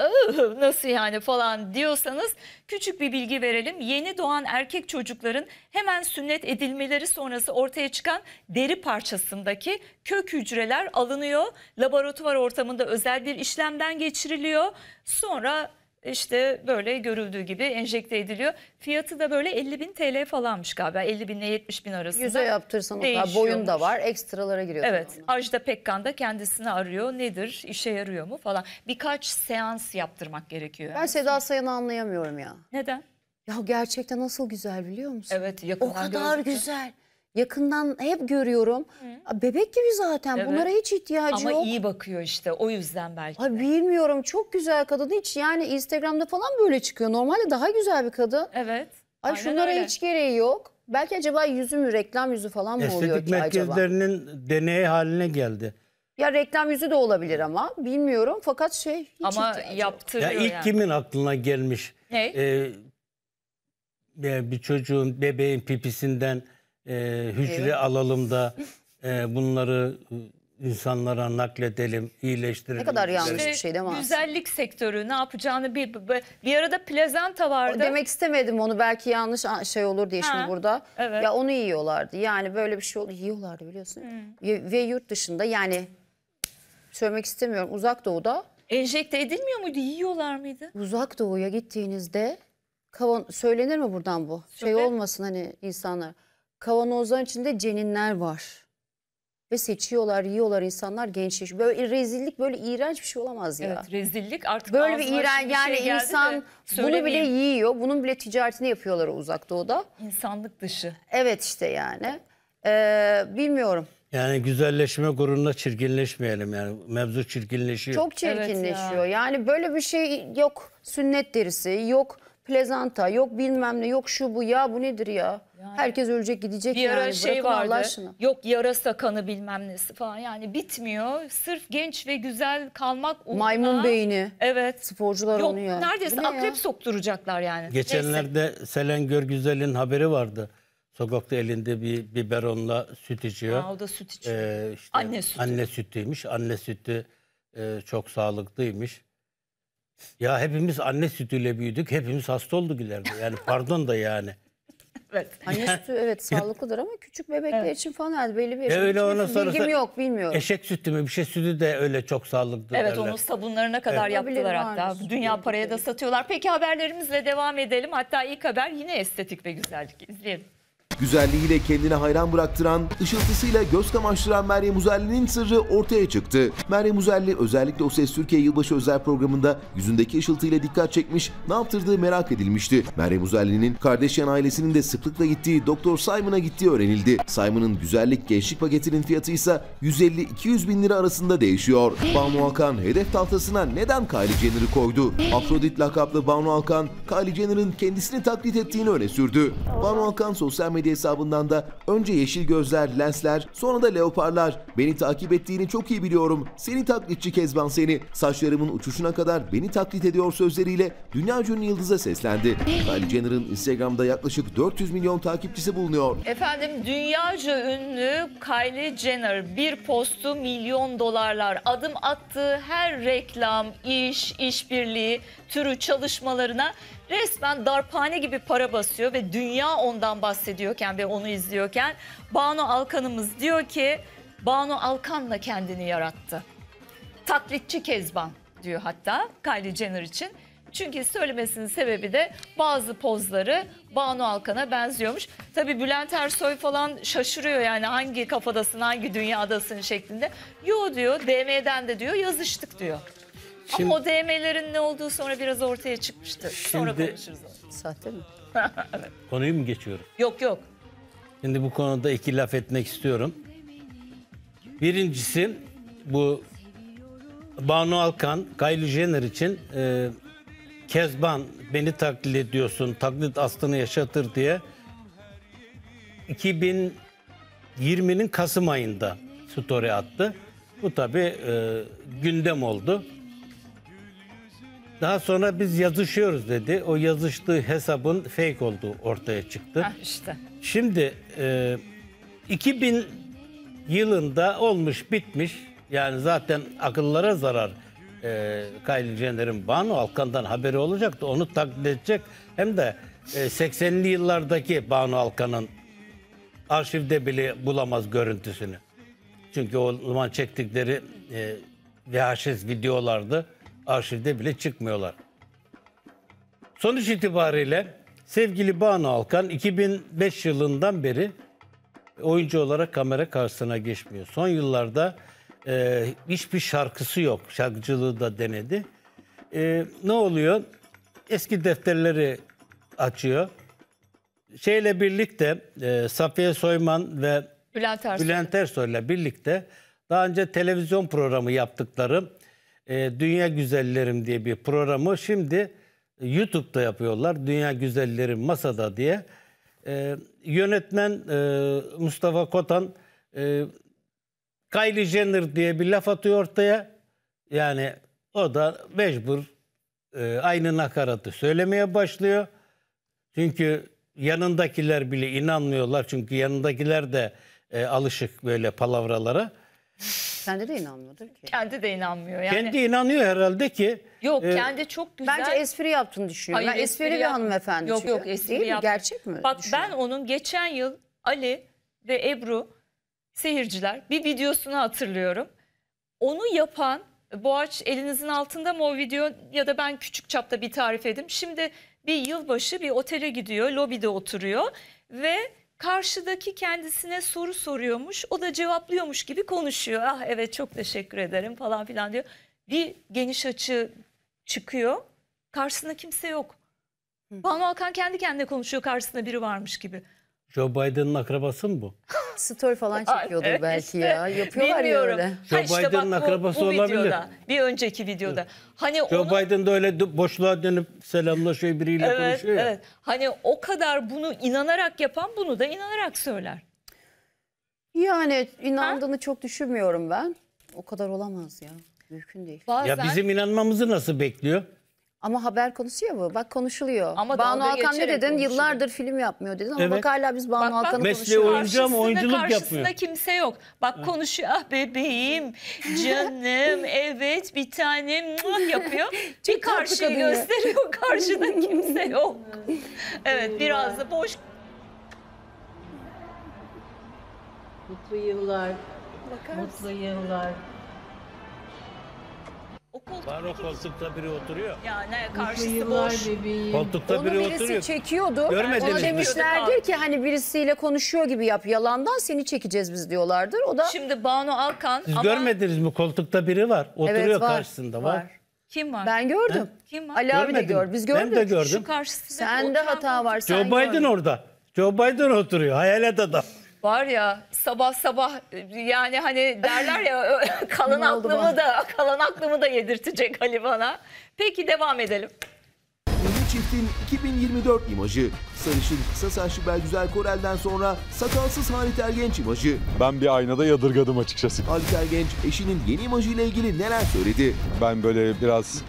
nasıl yani falan diyorsanız küçük bir bilgi verelim. Yeni doğan erkek çocukların hemen sünnet edilmeleri sonrası ortaya çıkan deri parçasındaki kök hücreler alınıyor. Laboratuvar ortamında özel bir işlemden geçiriliyor. Sonra işte böyle görüldüğü gibi enjekte ediliyor. Fiyatı da böyle 50 bin TL falanmış galiba. 50 bin ile 70 bin arasında Yüze yaptırsan o kadar boyun da var. Ekstralara giriyor. Evet. Ona. Ajda Pekkan da kendisini arıyor. Nedir? İşe yarıyor mu falan. Birkaç seans yaptırmak gerekiyor. Ben Seda Sayın'ı anlayamıyorum ya. Neden? Ya gerçekten nasıl güzel biliyor musun? Evet. O kadar gözüküyor. güzel yakından hep görüyorum. Hı. Bebek gibi zaten evet. bunlara hiç ihtiyacı Ama yok. Ama iyi bakıyor işte o yüzden belki de. Ay bilmiyorum çok güzel kadın hiç yani Instagram'da falan böyle çıkıyor. Normalde daha güzel bir kadın. Evet. Ay Aynen şunlara öyle. hiç gereği yok. Belki acaba yüzü mü reklam yüzü falan mı Estetik oluyor ki acaba? Estetik merkezlerinin deney haline geldi. Ya reklam yüzü de olabilir ama bilmiyorum fakat şey hiç Ama yaptırıyor ya ilk kimin aklına gelmiş? Ne? Ee, bir çocuğun bebeğin pipisinden e, hücre evet. alalım da e, bunları e, insanlara nakledelim, iyileştirelim. Ne kadar yanlış bir şey değil mi Güzellik sektörü ne yapacağını bir, bir, arada plazenta vardı. Demek istemedim onu belki yanlış şey olur diye ha, şimdi burada. Evet. Ya onu yiyorlardı yani böyle bir şey oluyor Yiyorlardı biliyorsun. Hmm. Ve yurt dışında yani söylemek istemiyorum uzak doğuda. Enjekte edilmiyor muydu yiyorlar mıydı? Uzak doğuya gittiğinizde kavon, söylenir mi buradan bu? Şey Söyle. Şey olmasın hani insanlar kavanozların içinde ceninler var. Ve seçiyorlar, yiyorlar insanlar gençleş. Böyle rezillik böyle iğrenç bir şey olamaz ya. Evet rezillik artık Böyle bir iğrenç yani şey insan bunu bile yiyor. Bunun bile ticaretini yapıyorlar uzak doğuda. İnsanlık dışı. Evet işte yani. Ee, bilmiyorum. Yani güzelleşme gururuna çirkinleşmeyelim yani. Mevzu çirkinleşiyor. Çok çirkinleşiyor. Evet ya. Yani böyle bir şey yok. Sünnet derisi, yok plezanta, yok bilmem ne, yok şu bu ya bu nedir ya? Yani Herkes ölecek gidecek bir yani. Bir şey Bırakın vardı. Yok yarasa kanı bilmem nesi falan yani bitmiyor. Sırf genç ve güzel kalmak uğruna. Maymun beyni. Evet. Sporcular Yok, onu ya. Neredeyse akrep ya? sokturacaklar yani. Geçenlerde Neyse. Selen Güzel'in haberi vardı. Sokakta elinde bir biberonla süt içiyor. Aa, o da süt içiyor. Ee, işte anne sütü. Anne sütüymüş. Anne sütü e, çok sağlıklıymış. Ya hepimiz anne sütüyle büyüdük. Hepimiz hasta olduk ileride. Yani pardon da yani. evet. Anne sütü evet sağlıklıdır ama küçük bebekler Evet. için falan herhalde belli bir öyle ona Bilgim yok bilmiyorum. Eşek sütü mü bir şey sütü de öyle çok sağlıklı Evet derler. onun sabunlarına kadar Evet. yaptılar hatta. varmış. Dünya paraya da satıyorlar. Peki haberlerimizle devam edelim. Hatta ilk haber yine estetik ve güzellik. İzleyelim. Güzelliğiyle kendine hayran bıraktıran, ışıltısıyla göz kamaştıran Meryem Uzerli'nin sırrı ortaya çıktı. Meryem Uzerli özellikle O Ses Türkiye yılbaşı özel programında yüzündeki ışıltıyla dikkat çekmiş, ne yaptırdığı merak edilmişti. Meryem Uzerli'nin Kardashian ailesinin de sıklıkla gittiği Doktor Simon'a gittiği öğrenildi. Simon'ın güzellik gençlik paketinin fiyatı ise 150-200 bin lira arasında değişiyor. Banu Hakan hedef tahtasına neden Kylie Jenner'ı koydu? Afrodit lakaplı Banu Hakan, Kylie Jenner'ın kendisini taklit ettiğini öne sürdü. Banu Hakan sosyal medya kendi hesabından da önce yeşil gözler, lensler, sonra da leoparlar. Beni takip ettiğini çok iyi biliyorum. Seni taklitçi Kezban seni. Saçlarımın uçuşuna kadar beni taklit ediyor sözleriyle dünya ünlü yıldıza seslendi. Kylie Jenner'ın Instagram'da yaklaşık 400 milyon takipçisi bulunuyor. Efendim dünyaca ünlü Kylie Jenner bir postu milyon dolarlar. Adım attığı her reklam, iş, işbirliği türü çalışmalarına resmen darphane gibi para basıyor ve dünya ondan bahsediyorken ve onu izliyorken Banu Alkan'ımız diyor ki Banu Alkan'la kendini yarattı. Taklitçi Kezban diyor hatta Kylie Jenner için. Çünkü söylemesinin sebebi de bazı pozları Banu Alkan'a benziyormuş. Tabi Bülent Ersoy falan şaşırıyor yani hangi kafadasın hangi dünyadasın şeklinde. Yo diyor DM'den de diyor yazıştık diyor. Şimdi, Ama o DM'lerin ne olduğu sonra biraz ortaya çıkmıştı. sonra konuşuruz. Sahte mi? evet. Konuyu mu geçiyorum? Yok yok. Şimdi bu konuda iki laf etmek istiyorum. Birincisi bu Banu Alkan, Kylie Jenner için e, Kezban beni taklit ediyorsun, taklit aslını yaşatır diye 2020'nin Kasım ayında story attı. Bu tabi e, gündem oldu. Daha sonra biz yazışıyoruz dedi. O yazıştığı hesabın fake olduğu ortaya çıktı. Ha ah, işte. Şimdi e, 2000 yılında olmuş bitmiş. Yani zaten akıllara zarar e, Kylie Jenner'in Banu Alkan'dan haberi olacaktı. Onu taklit edecek. Hem de e, 80'li yıllardaki Banu Alkan'ın arşivde bile bulamaz görüntüsünü. Çünkü o zaman çektikleri e, VHS videolardı arşivde bile çıkmıyorlar. Sonuç itibariyle sevgili Banu Alkan 2005 yılından beri oyuncu olarak kamera karşısına geçmiyor. Son yıllarda e, hiçbir şarkısı yok. Şarkıcılığı da denedi. E, ne oluyor? Eski defterleri açıyor. Şeyle birlikte e, Safiye Soyman ve Bülent Ersoy. Bülent Ersoy'la birlikte daha önce televizyon programı yaptıkları e, Dünya Güzellerim diye bir programı şimdi e, YouTube'da yapıyorlar. Dünya Güzellerim Masada diye. E, yönetmen e, Mustafa Kotan e, Kylie Jenner diye bir laf atıyor ortaya. Yani o da mecbur e, aynı nakaratı söylemeye başlıyor. Çünkü yanındakiler bile inanmıyorlar. Çünkü yanındakiler de e, alışık böyle palavralara. Kendi de inanmıyordur ki. Kendi de inanmıyor yani. Kendi inanıyor herhalde ki. Yok e, kendi çok güzel. Bence espri yaptığını düşünüyor. Hayır, ben espri, espri bir hanımefendi. Yok yok espri Değil yaptım. mi? Gerçek mi? Bak ben onun geçen yıl Ali ve Ebru seyirciler bir videosunu hatırlıyorum. Onu yapan Boğaç elinizin altında mı o video ya da ben küçük çapta bir tarif edeyim. Şimdi bir yılbaşı bir otele gidiyor lobide oturuyor ve karşıdaki kendisine soru soruyormuş. O da cevaplıyormuş gibi konuşuyor. Ah evet çok teşekkür ederim falan filan diyor. Bir geniş açı çıkıyor. Karşısında kimse yok. Banu Alkan kendi kendine konuşuyor karşısında biri varmış gibi. Joe Biden'ın akrabası mı bu? Story falan çekiyordur Ay, belki işte, ya. Yapıyorlar bilmiyorum. ya öyle. Joe işte akrabası bu, olabilir. bir önceki videoda. Hani Joe onu... Biden de öyle boşluğa dönüp selamlaşıyor biriyle evet, konuşuyor ya. Evet. Hani o kadar bunu inanarak yapan bunu da inanarak söyler. Yani inandığını ha? çok düşünmüyorum ben. O kadar olamaz ya. Mümkün değil. Bazen... Ya bizim inanmamızı nasıl bekliyor? Ama haber konuşuyor ya bu. Bak konuşuluyor. Ama Banu Alkan ne dedin? konuşuluyor. Yıllardır film yapmıyor dedin ama Evet. bak hala biz Banu Bak, konuşuyoruz. Mesleği konuşuyoruz. oyuncu ama Karşısında- oyunculuk Karşısında kimse yok. Bak konuşuyor. Ah bebeğim, canım, evet bir tanem muah yapıyor. bir tatlı karşıyı gösteriyor. Karşıda kimse yok. Evet biraz da boş Mutlu yıllar. Mutlu yıllar. O koltuk Var o koltukta biri oturuyor. Yani karşısı Yıllar boş. bebeğim. Koltukta Onu biri birisi oturuyor. çekiyordu. Görmediniz Ona mi? demişlerdir ki hani birisiyle konuşuyor gibi yap. Yalandan seni çekeceğiz biz diyorlardır. O da Şimdi Banu Alkan Siz ama görmediniz mi? Koltukta biri var. Oturuyor evet, var, karşısında var. kim var? ben gördüm. Kim var? Ali abi de Görmedim. Biz gördük. Ben de gördüm. Şu karşısında Sende hata var. Sen Joe Biden orada. Joe Biden oturuyor. Hayalet adam. Var ya sabah sabah yani hani derler ya kalan aklımı da kalan aklımı da yedirtecek Ali bana. Peki devam edelim. Ünlü çiftin 2024 imajı. Sarışın kısa saçlı Belgüzel Korel'den sonra sakalsız Halit Ergenç imajı. Ben bir aynada yadırgadım açıkçası. Halit Ergenç eşinin yeni imajıyla ilgili neler söyledi? Ben böyle biraz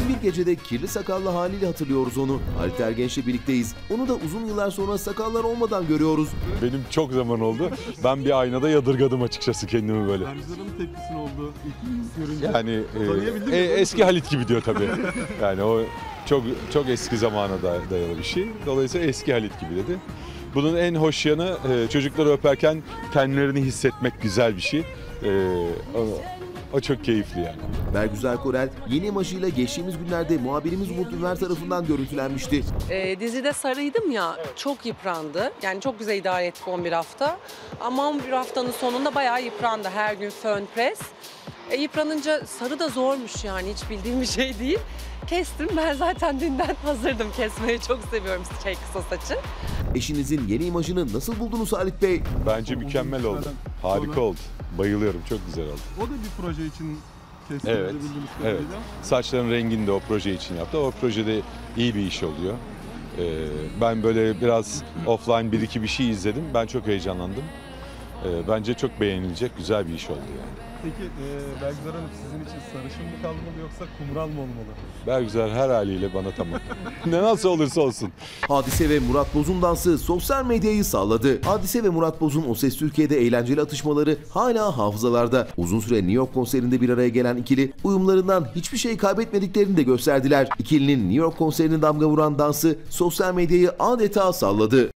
Dün bir gecede kirli sakallı haliyle hatırlıyoruz onu. Halit Ergenç'le birlikteyiz. Onu da uzun yıllar sonra sakallar olmadan görüyoruz. Benim çok zaman oldu. Ben bir aynada yadırgadım açıkçası kendimi böyle. Erzurum tepkisini oldu ilk görünce. Yani e, e, eski Halit gibi diyor tabii. yani o çok çok eski zamana dayalı bir şey. Dolayısıyla eski Halit gibi dedi. Bunun en hoş yanı e, çocukları öperken kendilerini hissetmek güzel bir şey. Ee, o çok keyifli yani. Bergüzar Korel yeni imajıyla geçtiğimiz günlerde muhabirimiz Umut Ünver tarafından görüntülenmişti. E, dizide sarıydım ya çok yıprandı. Yani çok güzel idare ettik 11 hafta. Ama 11 haftanın sonunda bayağı yıprandı. Her gün fön pres. E, yıpranınca sarı da zormuş yani hiç bildiğim bir şey değil kestim. Ben zaten dünden hazırdım kesmeyi Çok seviyorum şey kısa saçı. Eşinizin yeni imajını nasıl buldunuz Halit Bey? Bence mükemmel oldu. Harika oldu. Bayılıyorum. Çok güzel oldu. O da bir proje için Evet, evet. Saçların rengini de o proje için yaptı. O projede iyi bir iş oluyor. Ee, ben böyle biraz offline bir iki bir şey izledim. Ben çok heyecanlandım. Ee, bence çok beğenilecek güzel bir iş oldu yani. Peki e, Bergüzar Hanım sizin için sarışın mı kalmalı yoksa kumral mı olmalı? Bergüzar her haliyle bana tamam. ne nasıl olursa olsun. Hadise ve Murat Boz'un dansı sosyal medyayı salladı. Hadise ve Murat Boz'un O Ses Türkiye'de eğlenceli atışmaları hala hafızalarda. Uzun süre New York konserinde bir araya gelen ikili uyumlarından hiçbir şey kaybetmediklerini de gösterdiler. İkilinin New York konserine damga vuran dansı sosyal medyayı adeta salladı.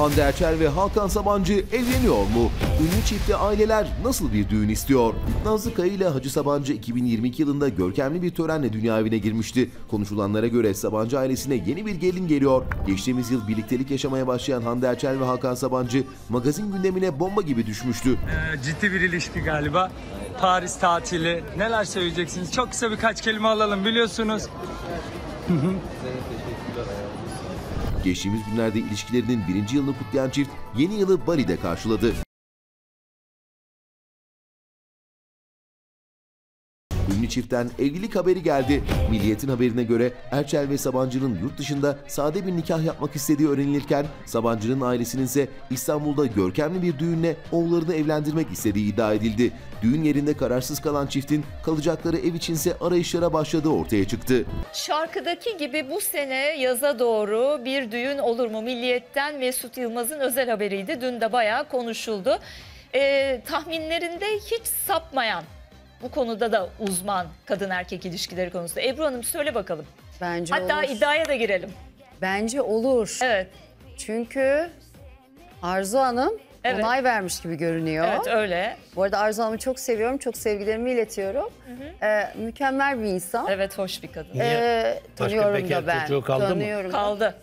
Hande Erçel ve Hakan Sabancı evleniyor mu? Ünlü çifte aileler nasıl bir düğün istiyor? Nazlı Kayı ile Hacı Sabancı 2022 yılında görkemli bir törenle dünya evine girmişti. Konuşulanlara göre Sabancı ailesine yeni bir gelin geliyor. Geçtiğimiz yıl birliktelik yaşamaya başlayan Hande Erçel ve Hakan Sabancı magazin gündemine bomba gibi düşmüştü. Ee, ciddi bir ilişki galiba. Paris tatili. Neler söyleyeceksiniz? Çok kısa birkaç kelime alalım biliyorsunuz. Geçtiğimiz günlerde ilişkilerinin birinci yılını kutlayan çift yeni yılı Bali'de karşıladı. çiftten evlilik haberi geldi. Milliyet'in haberine göre Erçel ve Sabancı'nın yurt dışında sade bir nikah yapmak istediği öğrenilirken Sabancı'nın ailesinin ise İstanbul'da görkemli bir düğünle oğullarını evlendirmek istediği iddia edildi. Düğün yerinde kararsız kalan çiftin kalacakları ev içinse arayışlara başladığı ortaya çıktı. Şarkıdaki gibi bu sene yaza doğru bir düğün olur mu? Milliyet'ten Mesut Yılmaz'ın özel haberiydi. Dün de bayağı konuşuldu. Ee, tahminlerinde hiç sapmayan bu konuda da uzman kadın erkek ilişkileri konusunda. Ebru Hanım söyle bakalım. Bence Hatta olur. iddiaya da girelim. Bence olur. Evet. Çünkü Arzu Hanım Evet. Onay vermiş gibi görünüyor. Evet öyle. Bu arada Arzu Hanım'ı çok seviyorum. Çok sevgilerimi iletiyorum. Hı hı. Ee, mükemmel bir insan. Evet hoş bir kadın. Ee, tanıyorum da ben. Çocuğu kaldı tanıyorum mı? Da. Kaldı.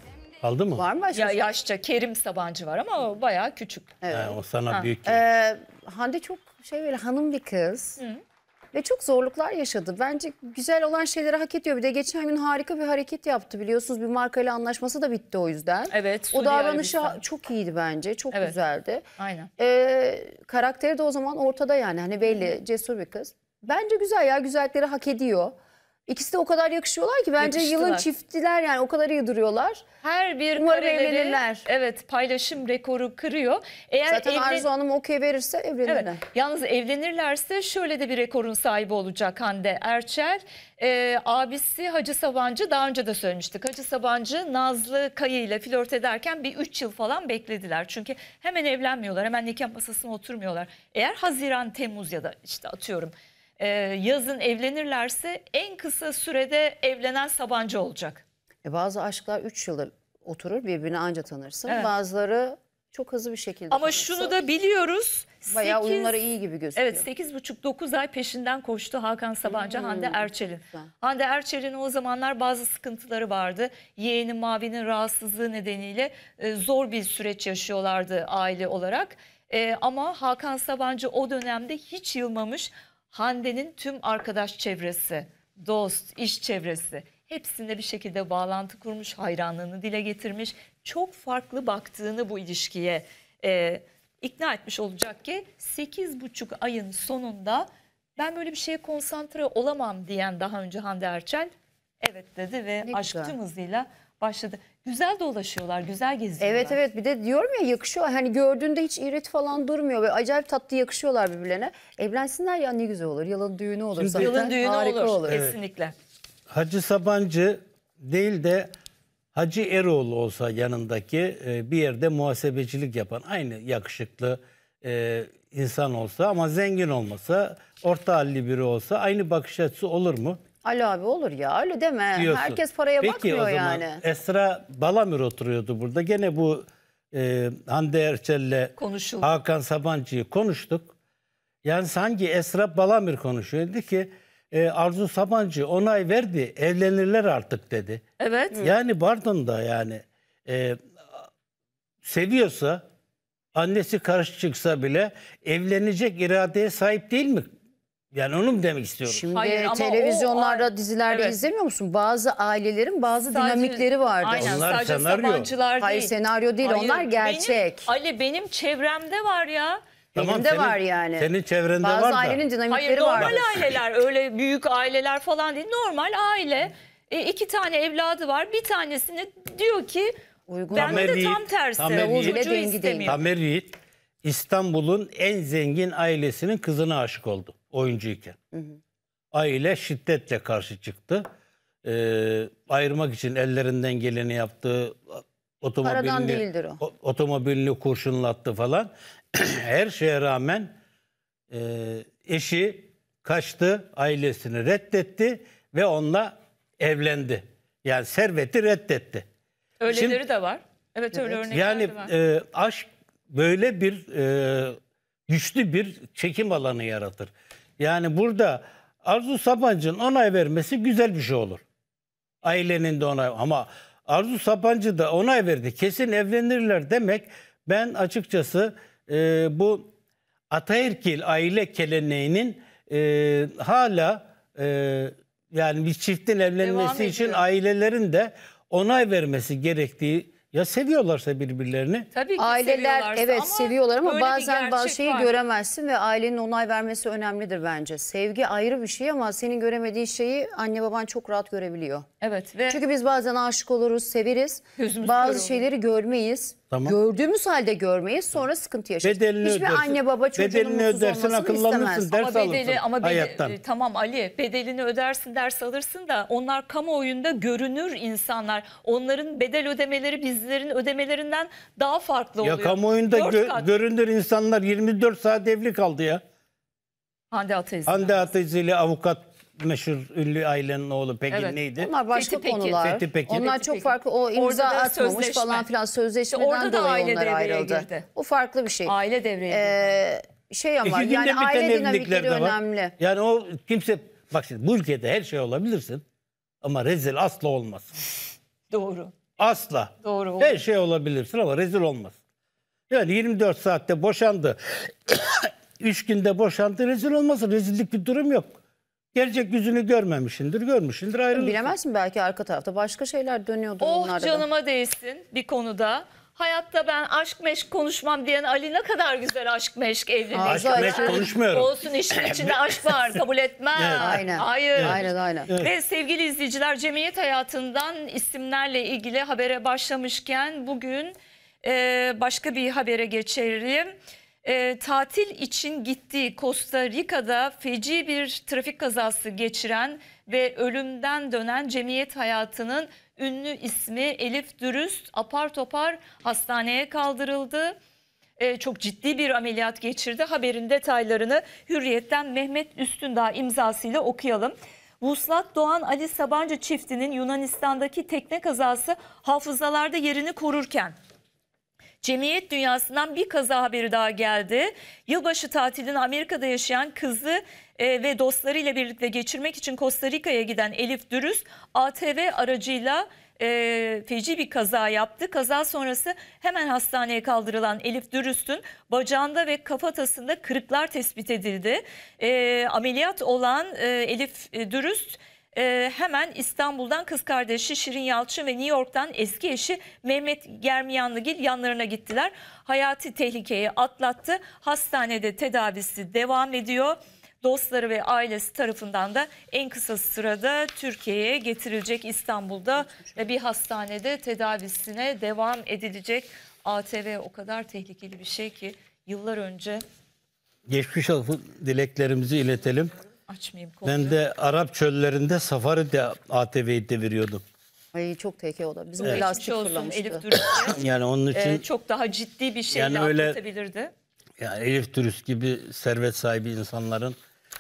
Kaldı mı? Var mı başka? Ya, şey? yaşça Kerim Sabancı var ama o bayağı küçük. Evet. Ha, o sana ha. büyük. Ee, Hande çok şey böyle hanım bir kız. Hı. Ve çok zorluklar yaşadı. Bence güzel olan şeyleri hak ediyor. Bir de geçen gün harika bir hareket yaptı biliyorsunuz. Bir markayla anlaşması da bitti o yüzden. Evet. O Suudi davranışı çok iyiydi bence. Çok Evet. güzeldi. Aynen. Ee, karakteri de o zaman ortada yani. Hani belli cesur bir kız. Bence güzel ya. Güzellikleri hak ediyor. İkisi de o kadar yakışıyorlar ki bence Yakıştılar. yılın çiftler yani o kadar iyi duruyorlar. Her bir evlenirler. Evet paylaşım rekoru kırıyor. Eğer Zaten evlen... Arzu Hanım okey verirse evlenirler. Evet, yalnız evlenirlerse şöyle de bir rekorun sahibi olacak Hande Erçel. Ee, abisi Hacı Sabancı daha önce de söylemiştik. Hacı Sabancı Nazlı Kayı ile flört ederken bir 3 yıl falan beklediler. Çünkü hemen evlenmiyorlar hemen nikah masasına oturmuyorlar. Eğer Haziran, Temmuz ya da işte atıyorum e, yazın evlenirlerse en kısa sürede evlenen Sabancı olacak. E bazı aşklar 3 yıl oturur birbirini anca tanırsın. Evet. Bazıları çok hızlı bir şekilde. Ama tanırsın. şunu da biliyoruz. Baya uyumları iyi gibi gözüküyor. Evet 8,5-9 ay peşinden koştu Hakan Sabancı hmm. Hande Erçel'in. Hande Erçel'in o zamanlar bazı sıkıntıları vardı. Yeğenin Mavi'nin rahatsızlığı nedeniyle e, zor bir süreç yaşıyorlardı aile olarak. E, ama Hakan Sabancı o dönemde hiç yılmamış. Hande'nin tüm arkadaş çevresi, dost, iş çevresi hepsinde bir şekilde bağlantı kurmuş, hayranlığını dile getirmiş. Çok farklı baktığını bu ilişkiye e, ikna etmiş olacak ki 8,5 ayın sonunda ben böyle bir şeye konsantre olamam diyen daha önce Hande Erçel evet dedi ve ne aşk tüm hızıyla başladı. Güzel dolaşıyorlar, güzel geziyorlar. Evet evet bir de diyorum ya yakışıyor. Hani gördüğünde hiç iğreti falan durmuyor ve acayip tatlı yakışıyorlar birbirlerine. Evlensinler ya ne güzel olur. Yılın düğünü olur Şimdi zaten. Yılın düğünü Harika olur, olur. kesinlikle. Hacı Sabancı değil de Hacı Eroğlu olsa yanındaki e, bir yerde muhasebecilik yapan aynı yakışıklı e, insan olsa ama zengin olmasa orta halli biri olsa aynı bakış açısı olur mu? Ali abi olur ya öyle deme. Diyorsun. Herkes paraya Peki, bakmıyor o zaman yani. Esra Balamir oturuyordu burada. Gene bu e, Hande Erçel'le Konuşuldu. Hakan Sabancı'yı konuştuk. Yani sanki Esra Balamir konuşuyor. Dedi ki e, Arzu Sabancı onay verdi evlenirler artık dedi. Evet. Yani pardon da yani e, seviyorsa annesi karşı çıksa bile evlenecek iradeye sahip değil mi yani onu mu demek istiyorum? Şimdi Hayır, televizyonlarda, o- dizilerde Evet. izlemiyor musun? Bazı ailelerin bazı Sadece- dinamikleri vardı. Aynen, Onlar sadece senaryo. Sabancılar değil. senaryo değil Hayır, onlar gerçek. Benim, Ali benim çevremde var ya. Elimde var yani. Senin çevrende bazı var da. ailenin Hayır dinamikleri normal vardır. aileler öyle büyük aileler falan değil. Normal aile. E, iki tane evladı var. Bir tanesini diyor ki Uygun. ben Tamer de değil, tam tersi. Tamer O değil. çocuğu Bile Tamer Yiğit İstanbul'un en zengin ailesinin kızına aşık oldu oyuncuyken. Hı hı. Aile şiddetle karşı çıktı. Ee, ayırmak için ellerinden geleni yaptı. Paradan değildir Otomobilini, o. otomobilini kurşunlattı falan. Her şeye rağmen e, eşi kaçtı, ailesini reddetti ve onunla evlendi. Yani serveti reddetti. Öyleleri Şimdi, de var. Evet öyle örnekler yani, de var. Yani e, aşk böyle bir e, güçlü bir çekim alanı yaratır. Yani burada Arzu Sabancı'nın onay vermesi güzel bir şey olur. Ailenin de onay ama Arzu Sabancı da onay verdi. Kesin evlenirler demek ben açıkçası e, bu ataerkil aile geleneğinin e, hala e, yani bir çiftin evlenmesi için ailelerin de onay vermesi gerektiği ya seviyorlarsa birbirlerini. Tabii ki Aileler evet ama seviyorlar ama bazen bazı şeyi var. göremezsin ve ailenin onay vermesi önemlidir bence. Sevgi ayrı bir şey ama senin göremediği şeyi anne baban çok rahat görebiliyor. Evet ve Çünkü biz bazen aşık oluruz, severiz. bazı şeyleri görmeyiz. Tamam. Gördüğümüz halde görmeyiz sonra sıkıntı yaşarız. Bedelini Hiçbir ödersin. anne baba çocuğunun bedelini mutsuz ödersin, olmasını istemez. Ders ama alırsın ama bedeli, hayattan. e, Tamam Ali bedelini ödersin ders alırsın da onlar kamuoyunda görünür insanlar. Onların bedel ödemeleri bizlerin ödemelerinden daha farklı Ya oluyor. kamuoyunda gö- görünür insanlar 24 saat evli kaldı ya. Hande Ataiz. Hande Ataiz avukat meşhur ünlü ailenin oğlu Pekin Evet. neydi? Onlar başka Fethi Pekin. konular. Fethi Pekin. Onlar Fethi çok Pekin. farklı. O imza Orada da atmamış sözleşme. falan filan sözleşmeden İşte orada da aile onlar devreye ayrıldı. girdi. O farklı bir şey. Aile devreye ee, girdi. Ee, şey ama İki yani aile evlilikler dinamikleri önemli. Yani o kimse bak şimdi bu ülkede her şey olabilirsin ama rezil asla olmaz. Doğru. Asla. Doğru, Her şey olabilirsin ama rezil olmaz. Yani 24 saatte boşandı. 3 günde boşandı rezil olmaz. Rezillik bir durum yok. Gerçek yüzünü görmemişindir, görmüşindir ayrılmış. Bilemezsin belki arka tarafta başka şeyler dönüyordur oh, canıma değsin bir konuda. Hayatta ben aşk meşk konuşmam diyen Ali ne kadar güzel aşk meşk evliliği. Aşk meşk konuşmuyorum. Olsun işin içinde aşk var kabul etmem. Evet. Aynen. Hayır. Aynen aynen. Evet. Ve sevgili izleyiciler cemiyet hayatından isimlerle ilgili habere başlamışken bugün e, başka bir habere geçelim e, tatil için gittiği Costa Rica'da feci bir trafik kazası geçiren ve ölümden dönen cemiyet hayatının ünlü ismi Elif Dürüst apar topar hastaneye kaldırıldı. E, çok ciddi bir ameliyat geçirdi. Haberin detaylarını Hürriyet'ten Mehmet Üstündağ imzasıyla okuyalım. Vuslat Doğan Ali Sabancı çiftinin Yunanistan'daki tekne kazası hafızalarda yerini korurken Cemiyet dünyasından bir kaza haberi daha geldi. Yılbaşı tatilini Amerika'da yaşayan kızı e, ve dostlarıyla birlikte geçirmek için Costa Rica'ya giden Elif Dürüz ATV aracıyla e, feci bir kaza yaptı. Kaza sonrası hemen hastaneye kaldırılan Elif Dürüst'ün bacağında ve kafatasında kırıklar tespit edildi. E, ameliyat olan e, Elif e, Dürüst e, hemen İstanbul'dan kız kardeşi Şirin Yalçın ve New York'tan eski eşi Mehmet Germiyanlıgil yanlarına gittiler. Hayati tehlikeyi atlattı. Hastanede tedavisi devam ediyor dostları ve ailesi tarafından da en kısa sırada Türkiye'ye getirilecek İstanbul'da bir hastanede tedavisine devam edilecek. ATV o kadar tehlikeli bir şey ki yıllar önce. Geçmiş olsun dileklerimizi iletelim. Açmayayım konuyu. Ben de Arap çöllerinde safari de ATV'yi deviriyordum. Ay çok tehlike o Bizim evet. lastik olsun, fırlamıştı. yani onun ee, için e, çok daha ciddi bir şey yani öyle, anlatabilirdi. Yani Elif Dürüst gibi servet sahibi insanların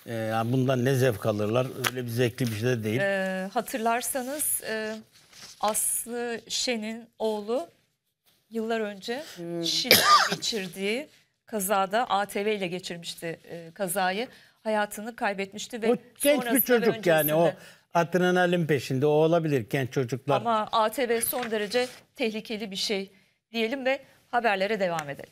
e, yani bundan ne zevk alırlar öyle bir zevkli bir şey de değil. E, hatırlarsanız e, Aslı Şen'in oğlu yıllar önce hmm. Şili'de geçirdiği kazada ATV ile geçirmişti e, kazayı hayatını kaybetmişti ve o genç bir çocuk yani o adrenalin peşinde o olabilir genç çocuklar. Ama ATV son derece tehlikeli bir şey diyelim ve haberlere devam edelim.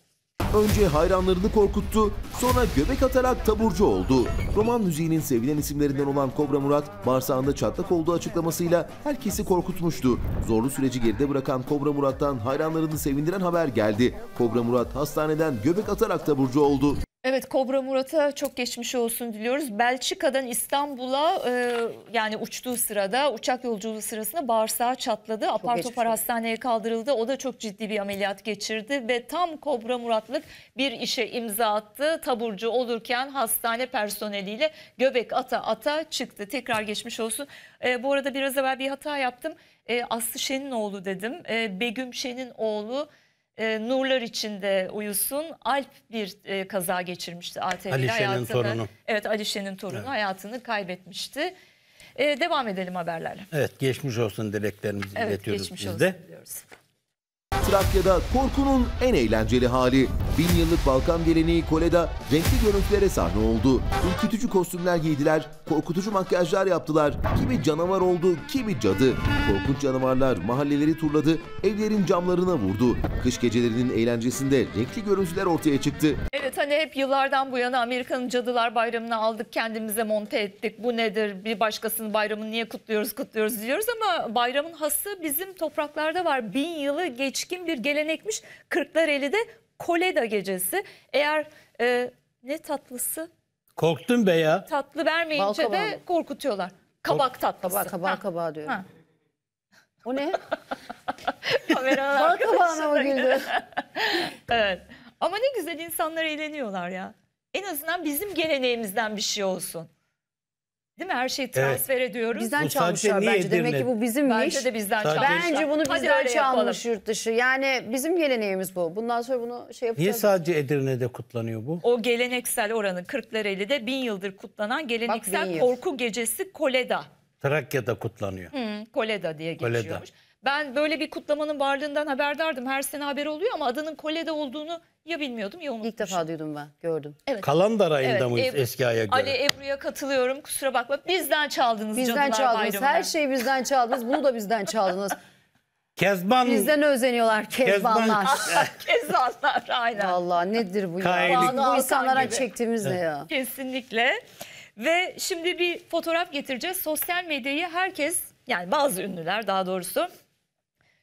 Önce hayranlarını korkuttu, sonra göbek atarak taburcu oldu. Roman müziğinin sevilen isimlerinden olan Kobra Murat, bağırsağında çatlak olduğu açıklamasıyla herkesi korkutmuştu. Zorlu süreci geride bırakan Kobra Murat'tan hayranlarını sevindiren haber geldi. Kobra Murat hastaneden göbek atarak taburcu oldu. Evet Kobra Murat'a çok geçmiş olsun diliyoruz. Belçika'dan İstanbul'a e, yani uçtuğu sırada uçak yolculuğu sırasında bağırsağı çatladı. Çok Apar topar hastaneye kaldırıldı. O da çok ciddi bir ameliyat geçirdi ve tam Kobra Murat'lık bir işe imza attı. Taburcu olurken hastane personeliyle göbek ata ata çıktı. Tekrar geçmiş olsun. E, bu arada biraz evvel bir hata yaptım. E, Aslı Şen'in oğlu dedim. E, Begüm Şen'in oğlu e, nurlar içinde uyusun. Alp bir e, kaza geçirmişti Alişen'in torunu. Evet Alişen'in torunu evet. hayatını kaybetmişti. E, devam edelim haberlerle. Evet geçmiş olsun dileklerimizi evet, iletiyoruz geçmiş biz de. Olsun diyoruz. Trakya'da korkunun en eğlenceli hali. Bin yıllık Balkan geleneği Kole'da renkli görüntülere sahne oldu. Ürkütücü kostümler giydiler, korkutucu makyajlar yaptılar. Kimi canavar oldu, kimi cadı. Korkunç canavarlar mahalleleri turladı, evlerin camlarına vurdu. Kış gecelerinin eğlencesinde renkli görüntüler ortaya çıktı. Evet hani hep yıllardan bu yana Amerika'nın Cadılar Bayramı'nı aldık kendimize monte ettik. Bu nedir bir başkasının bayramını niye kutluyoruz kutluyoruz diyoruz ama bayramın hası bizim topraklarda var. Bin yılı geçkin etkin bir gelenekmiş. Kırklareli'de koleda gecesi. Eğer e, ne tatlısı? Korktun be ya. Tatlı vermeyince Bal de korkutuyorlar. Kabak tatlısı. Kabak kabak, kabak diyor. Ha. O ne? Kameranın Bal kabağına mı güldü? evet. Ama ne güzel insanlar eğleniyorlar ya. En azından bizim geleneğimizden bir şey olsun. Değil mi? Her şeyi transfer ediyoruz. Bizden Bu çalmışlar niye bence. Demek ki bu bizimmiş. Bence de bizden Sadece- çalmışlar. Bence bunu Hadi bizden öyle çalmış yurt dışı. Yani bizim geleneğimiz bu. Bundan sonra bunu şey yapacağız. Niye sadece Edirne'de kutlanıyor bu? O geleneksel oranın 40'Lareli'de bin yıldır kutlanan geleneksel bin yıl. korku gecesi Koleda. Trakya'da kutlanıyor. Koleda diye Koleda. Ben böyle bir kutlamanın varlığından haberdardım. Her sene haber oluyor ama adının Kole'de olduğunu ya bilmiyordum ya unutmuşum. İlk defa duydum ben, gördüm. Evet. Kalendar ayında evet, mıyız Ebru, eski aya göre? Ali Ebru'ya katılıyorum, kusura bakma. Bizden çaldınız bizden Cadılar çaldınız. Bayramı'ndan. Her şeyi bizden çaldınız, bunu da bizden çaldınız. Kezban... Bizden özeniyorlar Kezbanlar. Kezban... Kezbanlar, aynen. Allah nedir bu Kaylik. ya? Bu insanlara çektiğimiz ne ya? Kesinlikle. Ve şimdi bir fotoğraf getireceğiz. Sosyal medyayı herkes, yani bazı ünlüler daha doğrusu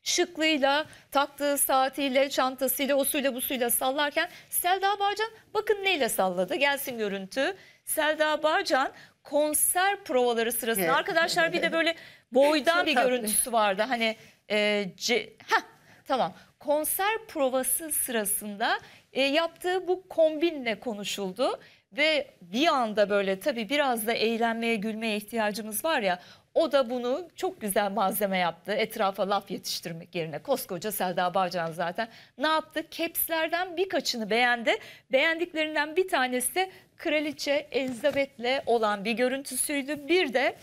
şıklığıyla, taktığı saatiyle, çantasıyla, osuyla busuyla sallarken Selda Bağcan bakın neyle salladı. Gelsin görüntü. Selda Bağcan konser provaları sırasında evet. arkadaşlar bir de böyle boydan bir görüntüsü vardı. Hani e, c- Heh, tamam konser provası sırasında e, yaptığı bu kombinle konuşuldu ve bir anda böyle tabii biraz da eğlenmeye gülmeye ihtiyacımız var ya o da bunu çok güzel malzeme yaptı. Etrafa laf yetiştirmek yerine koskoca Selda Bağcan zaten ne yaptı? Kepslerden birkaçını beğendi. Beğendiklerinden bir tanesi de Kraliçe Elizabeth'le olan bir görüntüsüydü. Bir de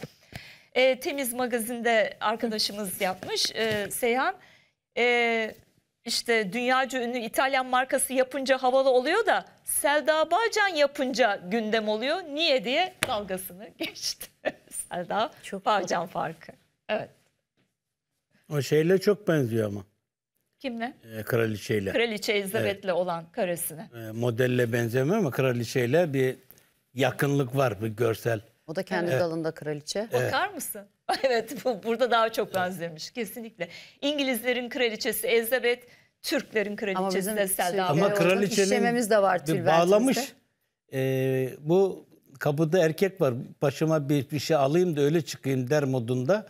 e, Temiz Magazin'de arkadaşımız yapmış e, Seyhan. E, işte dünyaca ünlü İtalyan markası yapınca havalı oluyor da Selda Bağcan yapınca gündem oluyor. Niye diye dalgasını geçti. Selda çok Bağcan oldu. farkı. Evet. O şeyle çok benziyor ama. Kimle? Ee, kraliçeyle. Kraliçe Elizabeth'le evet. olan karısına. Ee, modelle benzemiyor ama kraliçeyle bir yakınlık var bir görsel o da kendi evet. dalında kraliçe. Bakar mısın? evet bu, burada daha çok benzemiş kesinlikle. İngilizlerin kraliçesi Elizabeth, Türklerin kraliçesi de Selda. Ama kraliçenin de var bir bağlamış. E, bu kapıda erkek var başıma bir, bir şey alayım da öyle çıkayım der modunda.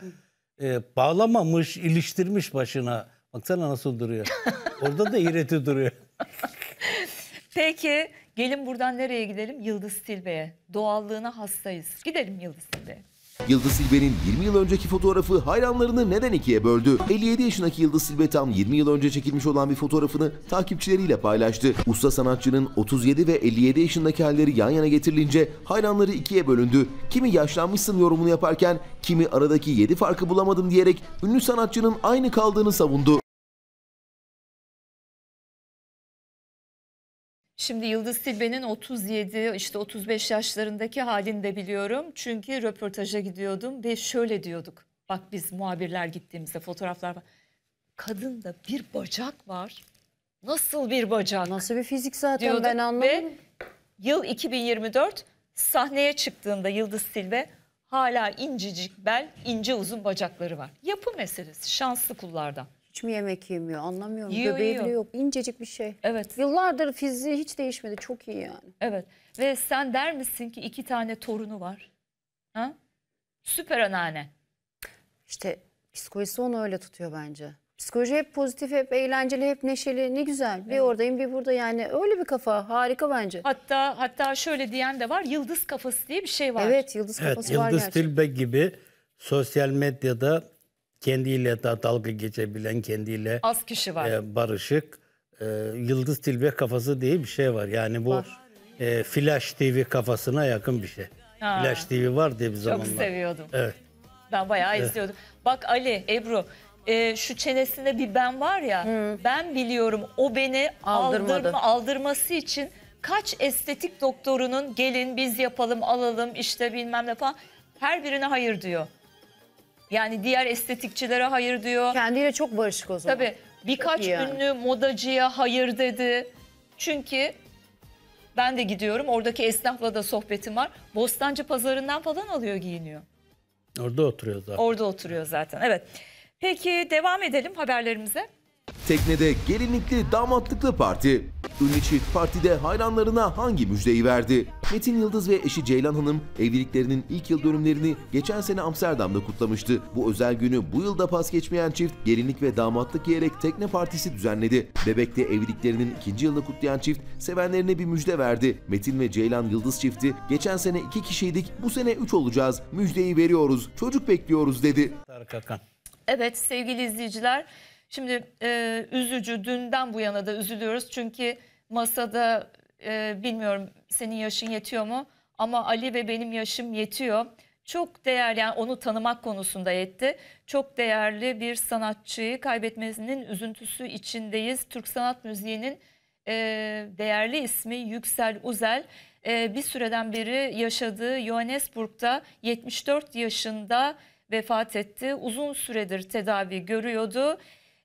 E, bağlamamış, iliştirmiş başına. Baksana nasıl duruyor. Orada da iğreti duruyor. Peki Gelin buradan nereye gidelim? Yıldız Tilbe'ye. Doğallığına hastayız. Gidelim Yıldız Tilbe'ye. Yıldız Silbe'nin 20 yıl önceki fotoğrafı hayranlarını neden ikiye böldü? 57 yaşındaki Yıldız Silbe tam 20 yıl önce çekilmiş olan bir fotoğrafını takipçileriyle paylaştı. Usta sanatçının 37 ve 57 yaşındaki halleri yan yana getirilince hayranları ikiye bölündü. Kimi yaşlanmışsın yorumunu yaparken kimi aradaki 7 farkı bulamadım diyerek ünlü sanatçının aynı kaldığını savundu. Şimdi Yıldız Tilbe'nin 37 işte 35 yaşlarındaki halini de biliyorum. Çünkü röportaja gidiyordum ve şöyle diyorduk. Bak biz muhabirler gittiğimizde fotoğraflar var. Kadında bir bacak var. Nasıl bir bacak? Nasıl bir fizik zaten diyorduk. ben anlamadım. Ve yıl 2024 sahneye çıktığında Yıldız Tilbe hala incecik bel, ince uzun bacakları var. Yapı meselesi şanslı kullardan. Hiç mi yemek yemiyor anlamıyorum. Yiyor, Göbeği yiyor. bile yok. İncecik bir şey. Evet. Yıllardır fiziği hiç değişmedi. Çok iyi yani. Evet. Ve sen der misin ki iki tane torunu var? Ha? Süper anneanne. İşte psikolojisi onu öyle tutuyor bence. Psikoloji hep pozitif, hep eğlenceli, hep neşeli. Ne güzel. Bir evet. oradayım, bir burada yani. Öyle bir kafa. Harika bence. Hatta hatta şöyle diyen de var. Yıldız kafası diye bir şey var. Evet, yıldız kafası evet, var yıldız gerçekten. Yıldız Tilbe gibi sosyal medyada kendiyle daha dalga geçebilen, kendiyle az kişi var. E, barışık. E, Yıldız Tilbe kafası diye bir şey var. Yani bu var. E, Flash TV kafasına yakın bir şey. Ha. Flash TV var diye bir zamanlar. Çok seviyordum. Evet. Ben bayağı evet. izliyordum. Bak Ali, Ebru e, şu çenesinde bir ben var ya. Hı. Ben biliyorum o beni aldırma, aldırması için kaç estetik doktorunun gelin biz yapalım alalım işte bilmem ne falan her birine hayır diyor. Yani diğer estetikçilere hayır diyor. Kendiyle çok barışık o zaman. Tabii birkaç iyi ünlü modacıya hayır dedi. Çünkü ben de gidiyorum oradaki esnafla da sohbetim var. Bostancı pazarından falan alıyor giyiniyor. Orada oturuyor zaten. Orada oturuyor zaten evet. Peki devam edelim haberlerimize. Teknede gelinlikli damatlıklı parti. Ünlü çift partide hayranlarına hangi müjdeyi verdi? Metin Yıldız ve eşi Ceylan Hanım evliliklerinin ilk yıl dönümlerini geçen sene Amsterdam'da kutlamıştı. Bu özel günü bu yılda pas geçmeyen çift gelinlik ve damatlık giyerek tekne partisi düzenledi. Bebek'te evliliklerinin ikinci yılını kutlayan çift sevenlerine bir müjde verdi. Metin ve Ceylan Yıldız çifti geçen sene iki kişiydik bu sene üç olacağız müjdeyi veriyoruz çocuk bekliyoruz dedi. Evet sevgili izleyiciler şimdi e, üzücü dünden bu yana da üzülüyoruz çünkü masada e, bilmiyorum senin yaşın yetiyor mu ama Ali ve benim yaşım yetiyor. Çok değerli yani onu tanımak konusunda yetti. Çok değerli bir sanatçıyı kaybetmesinin üzüntüsü içindeyiz. Türk sanat müziğinin e, değerli ismi Yüksel Uzel e, bir süreden beri yaşadığı Johannesburg'da 74 yaşında vefat etti. Uzun süredir tedavi görüyordu.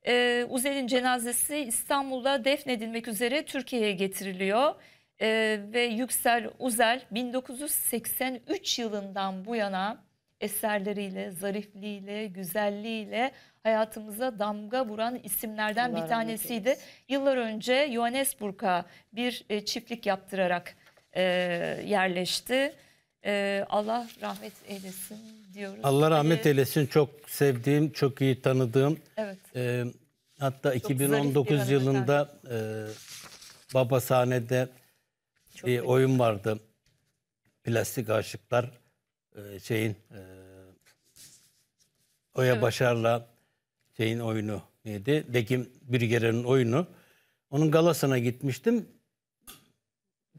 E, Uzel'in cenazesi İstanbul'da defnedilmek üzere Türkiye'ye getiriliyor. E, ve Yüksel Uzel 1983 yılından bu yana eserleriyle, zarifliğiyle, güzelliğiyle hayatımıza damga vuran isimlerden Allah bir tanesiydi. Rahmet Yıllar önce Johannesburg'a bir e, çiftlik yaptırarak e, yerleşti. E, Allah rahmet eylesin diyoruz. Allah rahmet ee, eylesin. Çok sevdiğim, çok iyi tanıdığım. Evet. E, hatta çok 2019 yılında e, Baba sahnede çok bir oyun vardı. Plastik Aşıklar e, şeyin e, Oya evet. Başar'la şeyin oyunu neydi? Dekim Birgerer'in oyunu. Onun galasına gitmiştim.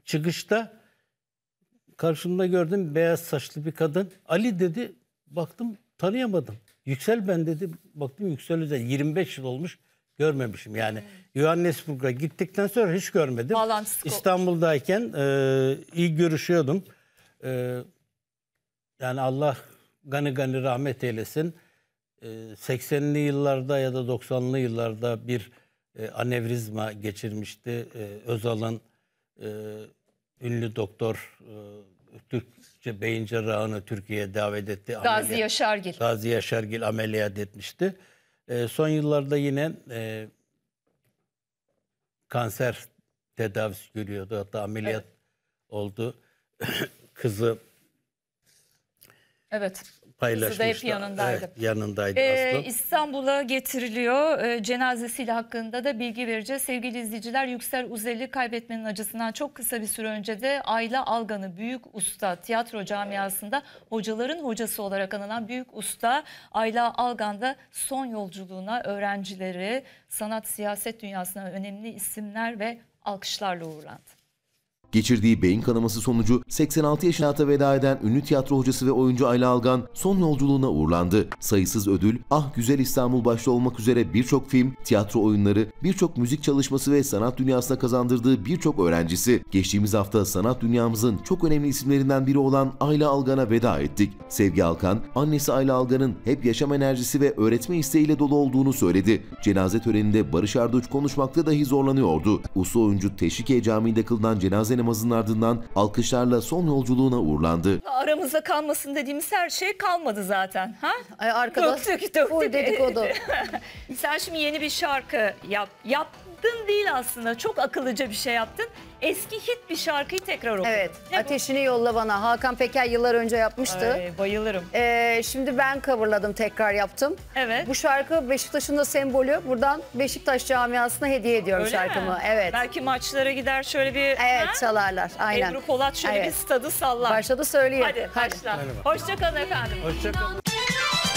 Çıkışta karşımda gördüm beyaz saçlı bir kadın. Ali dedi baktım tanıyamadım. Yüksel ben dedi baktım Yüksel Özel 25 yıl olmuş görmemişim yani. Hmm. Johannesburg'a gittikten sonra hiç görmedim. Bağlantısı İstanbul'dayken e, iyi görüşüyordum. E, yani Allah gani gani rahmet eylesin. E, 80'li yıllarda ya da 90'lı yıllarda bir e, anevrizma geçirmişti. E, Özal'ın e, ünlü doktor e, Türkçe beyin cerrahını Türkiye'ye davet etti. Gazi ameliyat, Yaşargil. Gazi Yaşargil ameliyat etmişti. E, son yıllarda yine e, kanser tedavisi görüyordu. Hatta ameliyat evet. oldu. Kızı Evet paylaşmışlar. Siz hep yanındaydı. Evet, yanındaydı ee, İstanbul'a getiriliyor. Ee, cenazesiyle hakkında da bilgi vereceğiz. Sevgili izleyiciler Yüksel Uzeli kaybetmenin acısından çok kısa bir süre önce de Ayla Algan'ı Büyük Usta tiyatro camiasında hocaların hocası olarak anılan Büyük Usta Ayla Algan da son yolculuğuna öğrencileri sanat siyaset dünyasına önemli isimler ve alkışlarla uğurlandı. Geçirdiği beyin kanaması sonucu 86 yaşına hayata veda eden ünlü tiyatro hocası ve oyuncu Ayla Algan son yolculuğuna uğurlandı. Sayısız ödül, Ah Güzel İstanbul başta olmak üzere birçok film, tiyatro oyunları, birçok müzik çalışması ve sanat dünyasına kazandırdığı birçok öğrencisi. Geçtiğimiz hafta sanat dünyamızın çok önemli isimlerinden biri olan Ayla Algan'a veda ettik. Sevgi Alkan, annesi Ayla Algan'ın hep yaşam enerjisi ve öğretme isteğiyle dolu olduğunu söyledi. Cenaze töreninde Barış Arduç konuşmakta dahi zorlanıyordu. Uslu oyuncu Teşike Camii'nde kılınan cenazenin namazının ardından alkışlarla son yolculuğuna uğurlandı. Aramızda kalmasın dediğimiz her şey kalmadı zaten. Ha? Ay arkada döktük, döktük. dedikodu. Sen şimdi yeni bir şarkı yap. Yaptın değil aslında. Çok akıllıca bir şey yaptın eski hit bir şarkıyı tekrar okudum. Evet. Ne Ateşini bu? yolla bana. Hakan Peker yıllar önce yapmıştı. Ay, bayılırım. Ee, şimdi ben coverladım tekrar yaptım. Evet. Bu şarkı Beşiktaş'ın da sembolü. Buradan Beşiktaş camiasına hediye ediyorum Öyle şarkımı. Mi? Evet. Belki maçlara gider şöyle bir... Evet ha? çalarlar. Aynen. Ebru Polat şöyle evet. bir stadı sallar. Başladı söyleyeyim. Hadi, Hadi. başla. Hoşçakalın efendim. Hoşçakalın.